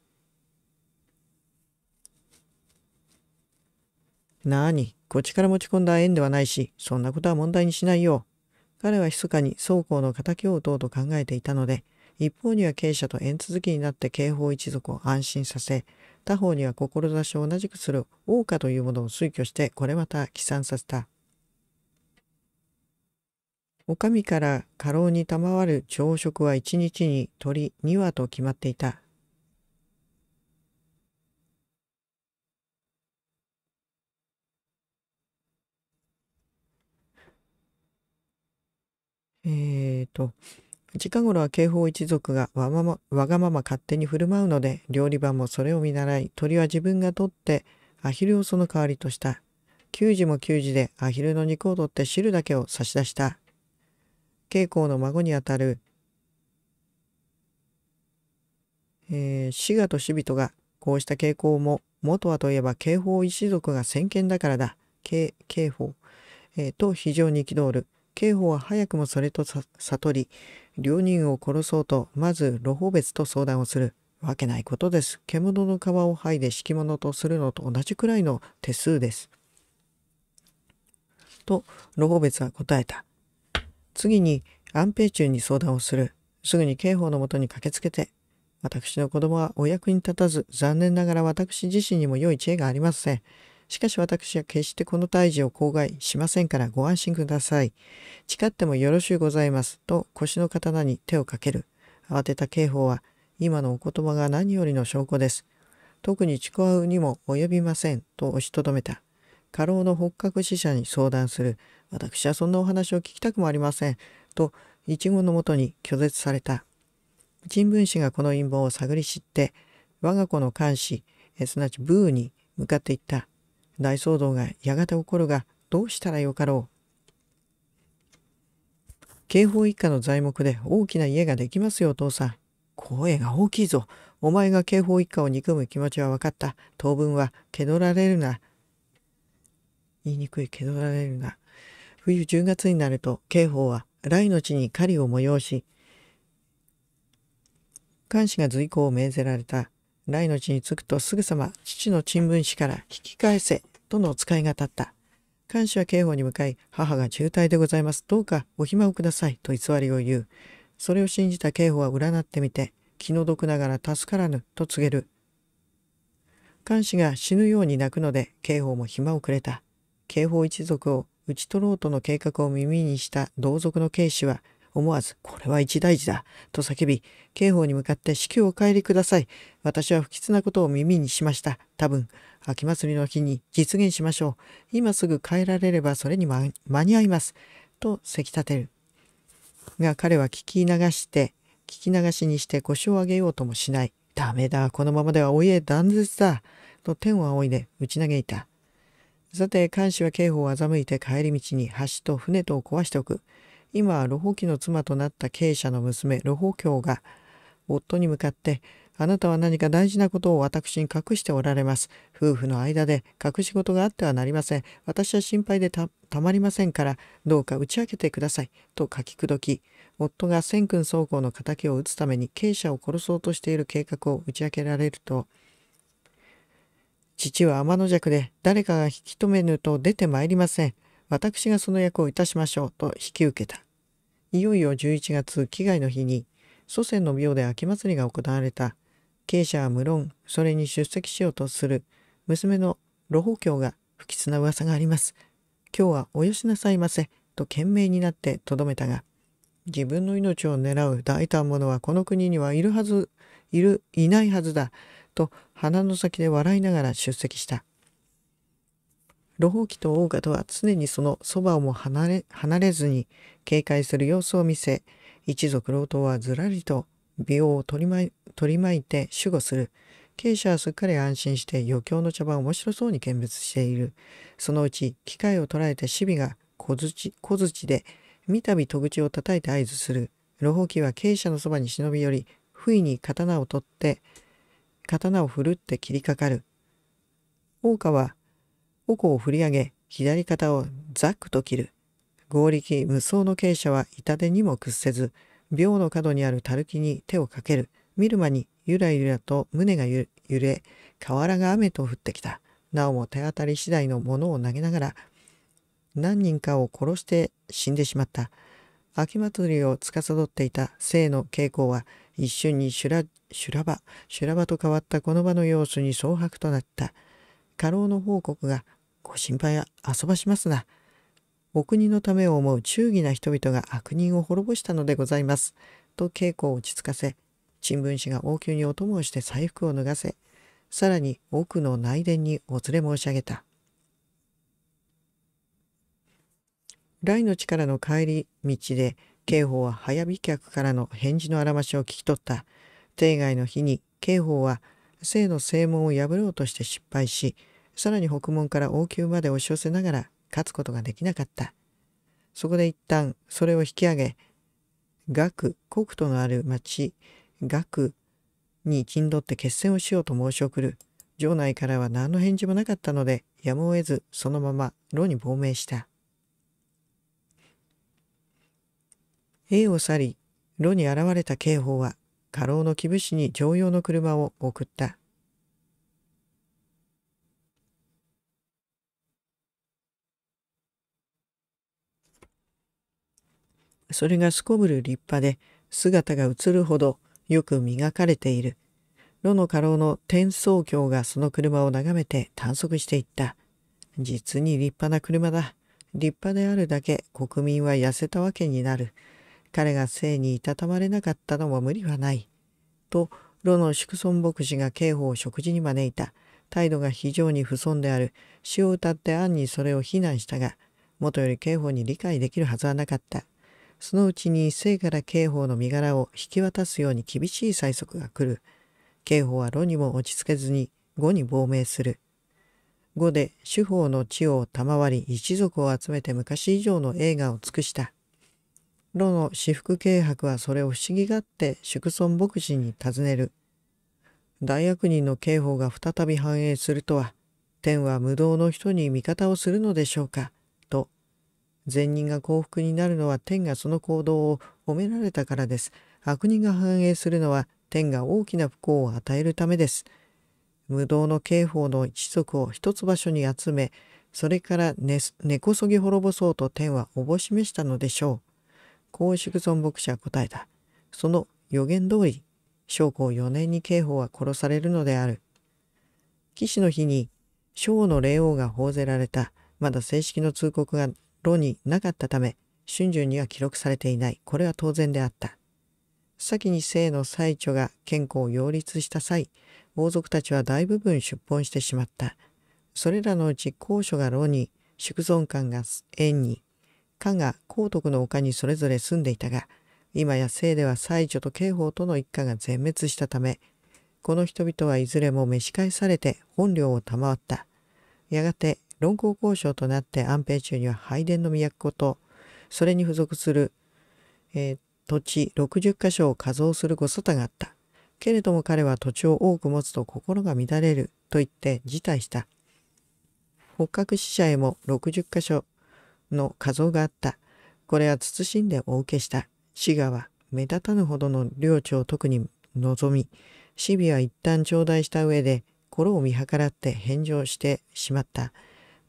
なあに、こっちから持ち込んだ縁ではないし、そんなことは問題にしないよ。彼は密かに宗公の敵を打とうと考えていたので、一方には営者と縁続きになって刑法一族を安心させ、他方には志を同じくする王家というものを推挙してこれまた帰参させた。お上から過労に賜る朝食は一日に鳥2羽と決まっていた。えーと、近頃は警報一族がわままわがまま勝手に振る舞うので、料理番もそれを見習い、鳥は自分が取って、アヒルをその代わりとした。給仕も給仕でアヒルの肉を取って汁だけを差し出した。慶光の孫にあたる、えー、滋賀と死人がこうした傾向も元はといえば警報一族が先見だからだ警刑えー、と非常に憤る刑法は早くもそれと悟り、両人を殺そうと、まずロホ別と相談をする。わけないことです。獣の皮を剥いで敷物とするのと同じくらいの手数です。と、ロホ別は答えた。次に、安平中に相談をする。すぐに刑法のもとに駆けつけて、私の子供はお役に立たず、残念ながら私自身にも良い知恵がありません。しかし私は決してこの退治を口外しませんからご安心ください。誓ってもよろしゅうございます。と腰の刀に手をかける。慌てた刑法は、今のお言葉が何よりの証拠です。特にちくわうにも及びません。と押しとどめた。過労の北角死者に相談する。私はそんなお話を聞きたくもありません。と、一言のもとに拒絶された。人文紙がこの陰謀を探り知って、我が子の監視、えすなわちブーに向かっていった。大騒動がやがて起こるがどうしたらよかろう。刑法一家の材木で大きな家ができますよお父さん。声が大きいぞ。お前が刑法一家を憎む気持ちは分かった。当分は気取られるな。言いにくい気取られるな。冬10月になると刑法は来の地に狩りを催し監視が随行を命ぜられた来の地に着くとすぐさま父の陳文氏から引き返せとのお使いが立った。看守は刑法に向かい、母が重体でございます。どうかお暇をください。と偽りを言う。それを信じた刑法は占ってみて、気の毒ながら助からぬと告げる。看守が死ぬように泣くので、刑法も暇をくれた。刑法一族を討ち取ろうとの計画を耳にした同族の警視は、思わず、これは一大事だ、と叫び、刑法に向かって死去お帰りください。私は不吉なことを耳にしました。多分、秋祭りの日に実現しましょう。今すぐ帰られればそれに間に合います。とせき立てる。が彼は聞き流して、聞き流しにして腰を上げようともしない。ダメだ、このままではお家断絶だ。と天を仰いで打ち嘆いた。さて、監視は刑法を欺いて帰り道に橋と船とを壊しておく。今はロホキの妻となった経営者の娘、露ホキが、夫に向かって、あなたは何か大事なことを私に隠しておられます。夫婦の間で隠し事があってはなりません。私は心配でたまりませんから、どうか打ち明けてください。と書き口説き、夫が千君総合の敵を討つために経営者を殺そうとしている計画を打ち明けられると、父は天の弱で誰かが引き止めぬと出てまいりません。私がその役をいたしましょうと引き受けた。いよいよ11月祈害の日に祖先の廟で秋祭りが行われた経営者は無論それに出席しようとする娘の露宝教が不吉な噂があります。今日はおよしなさいませと懸命になってとどめたが自分の命を狙う大胆者はこの国にはいるはずいるいないはずだと鼻の先で笑いながら出席した。老法機と大賀とは常にそのそばをも離れ離れずに警戒する様子を見せ一族老頭はずらりと美容を取り取り巻いて守護する経営者はすっかり安心して余興の茶番を面白そうに見物しているそのうち機械を捉えて守備が小槌小槌で三度戸口を叩いて合図する老法機は経営者のそばに忍び寄り不意に刀を取って刀を振るって切りかかる。大川は矛を振り上げ、左肩をザックと切る。合力無双の傾斜は痛手にも屈せず、病の角にある垂木に手をかける。見る間にゆらゆらと胸が揺れ、瓦が雨と降ってきた。なおも手当たり次第のものを投げながら、何人かを殺して死んでしまった。秋祭りを司っていた生の傾向は、一瞬に修羅場、修羅場と変わったこの場の様子に蒼白となった。過労の報告がご心配や遊ばしますな。お国のためを思う忠義な人々が悪人を滅ぼしたのでございます。と稽古を落ち着かせ、新聞紙が王宮にお供をして財布を脱がせ、さらに奥の内殿にお連れ申し上げた。来の力の帰り道で、刑法は早飛客からの返事のあらましを聞き取った。帝外の日に刑法は生の正門を破ろうとして失敗し、さらに北門から王宮まで押し寄せながら勝つことができなかった。そこで一旦それを引き上げ、学、国都のある町、学に陣取って決戦をしようと申し送る。城内からは何の返事もなかったので、やむを得ずそのまま炉に亡命した。兵を去り、炉に現れた刑法は、家老の木伏に乗用の車を送った。それがすこぶる立派で、姿が映るほどよく磨かれている。炉の家老の天宗教がその車を眺めて探索していった。実に立派な車だ。立派であるだけ国民は痩せたわけになる。彼が生にいたたまれなかったのも無理はない。と、炉の祝村牧師が刑法を食事に招いた。態度が非常に不遜である。詩を歌って暗にそれを非難したが、もとより刑法に理解できるはずはなかった。そのうちに生から刑法の身柄を引き渡すように厳しい催促が来る。刑法は炉にも落ち着けずに語に亡命する。語で司法の地を賜り一族を集めて昔以上の映画を尽くした。炉の私服軽薄はそれを不思議がって祝村牧師に尋ねる。大悪人の刑法が再び繁栄するとは、天は無道の人に味方をするのでしょうか。善人が幸福になるのは天がその行動を褒められたからです。悪人が繁栄するのは天が大きな不幸を与えるためです。無道の刑法の一族を一つ場所に集め、それから根、こそぎ滅ぼそうと天はおぼしめしたのでしょう。公祝存牧者は答えた。その予言通り、将校4年に刑法は殺されるのである。騎士の日に、将の霊王が報ぜられた。まだ正式の通告が炉になかったため、春秋には記録されていない。これは当然であった。先に姓の最著が健康を擁立した際、王族たちは大部分出奔してしまった。それらのうち高所が炉に、宿存官が縁に、官が皇徳の丘にそれぞれ住んでいたが、今や姓では最著と刑法との一家が全滅したため、この人々はいずれも召し返されて本領を賜った。やがて論功交渉となって安平中には拝殿の都とそれに付属する、えー、土地60箇所を加増するご沙汰があったけれども彼は土地を多く持つと心が乱れると言って辞退した北角死者へも60箇所の加増があったこれは謹んでお受けした志賀は目立たぬほどの領地を特に望みシビは一旦頂戴した上で心を見計らって返上してしまった。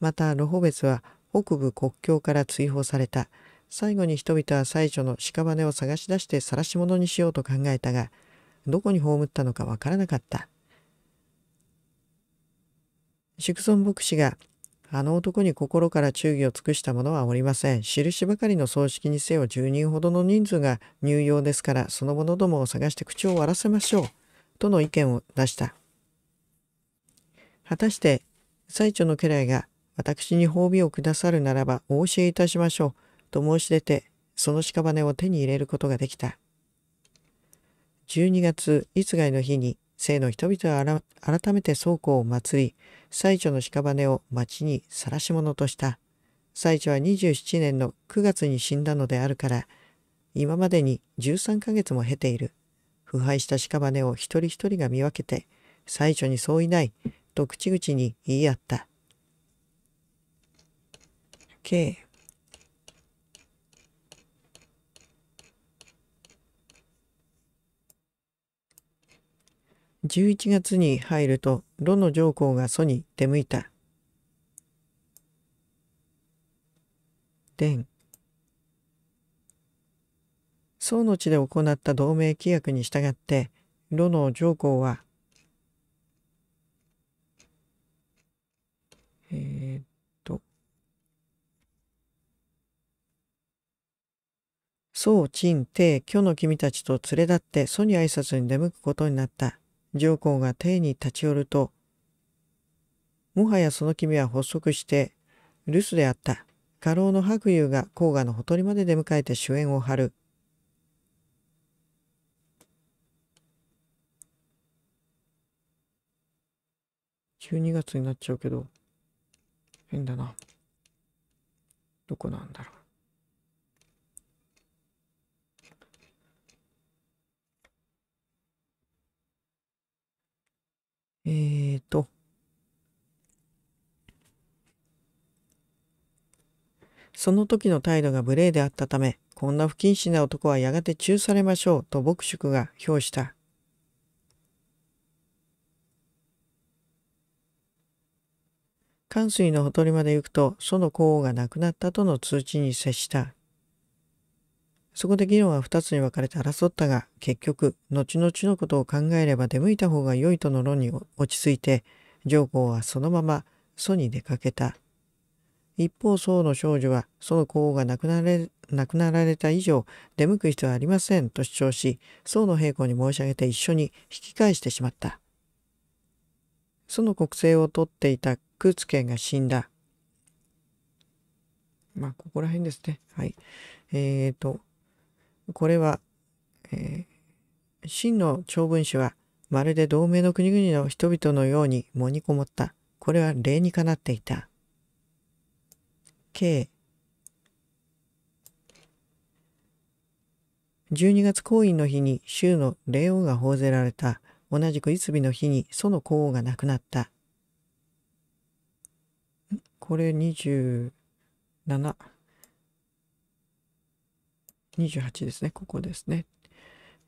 またロホベツは北部国境から追放された最後に人々は最初の屍を探し出して晒し者にしようと考えたがどこに葬ったのかわからなかった祝尊牧師があの男に心から忠義を尽くした者はおりません。印ばかりの葬式にせよ10人ほどの人数が入用ですから、その者どもを探して口を割らせましょう。との意見を出した。果たして、最初の家来が私に褒美をくださるならばお教えいたしましょう、と申し出て、その屍を手に入れることができた。12月、逸外の日に、生の人々は改めて倉庫を祭り、最初の屍を町に晒し者とした。最初は27年の9月に死んだのであるから、今までに13ヶ月も経ている。腐敗した屍を一人一人が見分けて、最初にそういない、と口々に言い合った。k 1 1月に入ると、炉の上皇が祖に出向いた。伝。宋の地で行った同盟規約に従って、炉の上皇は、えー、宋、陳、帝、巨の君たちと連れ立って祖に挨拶に出向くことになった。上皇が帝に立ち寄ると、もはやその君は発足して留守であった。家老の白雄が黄河のほとりまで出迎えて主演を張る。12月になっちゃうけど、変だな。どこなんだろう。えーと、その時の態度が無礼であったため、こんな不謹慎な男はやがて中されましょうと牧宿が評した。関水のほとりまで行くと、その皇后が亡くなったとの通知に接した。そこで議論は2つに分かれて争ったが、結局、後々のことを考えれば出向いた方が良いとの論に落ち着いて、上皇はそのまま蘇に出かけた。一方、宋の少女は、祖の皇后が亡くなれ亡くなられた以上、出向く必要はありませんと主張し、宋の陛下に申し上げて一緒に引き返してしまった。祖の国政を取っていた空津県が死んだ。まあ、ここら辺ですね。はい。えっ、ー、と、これは、えー、真の長文書はまるで同盟の国々の人々のようにもにこもった。これは礼にかなっていた。k 12月行員の日に州の霊王が報ぜられた。同じくいつびの日にその皇后が亡くなった。これ27。28ですね、ここですね。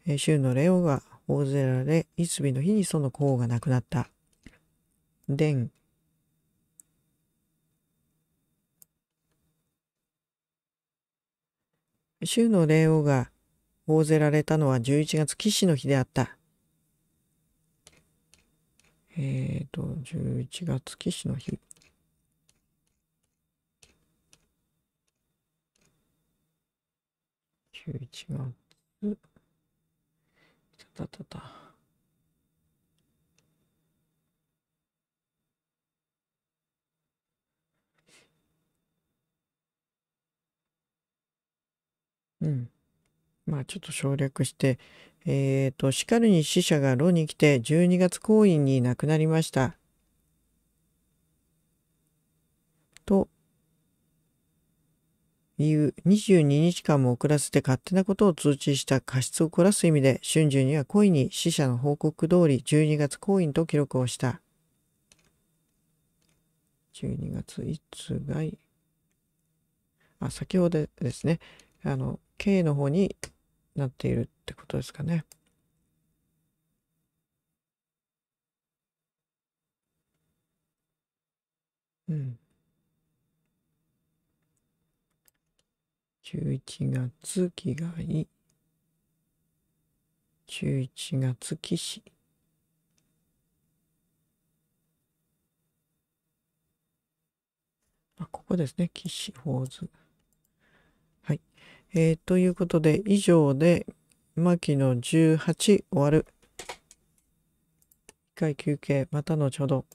えのレオが大勢られ、いつびの日にその皇后が亡くなった。でん。週の霊王が大勢られたのは11月騎士の日であった。えっ、ー、と、11月騎士の日。11月。たたたた。うん。まあちょっと省略して、えっ、ー、と、しかるに死者が炉に来て12月行為に亡くなりました。いう22日間も遅らせて勝手なことを通知した過失を凝らす意味で春秋には故意に死者の報告通り12月行為と記録をした12月いつがいあ先ほどですねあの K の方になっているってことですかね。うん11月気い11月騎士あここですね騎士法図はいえー、ということで以上で牧野18終わる1回休憩また後ほど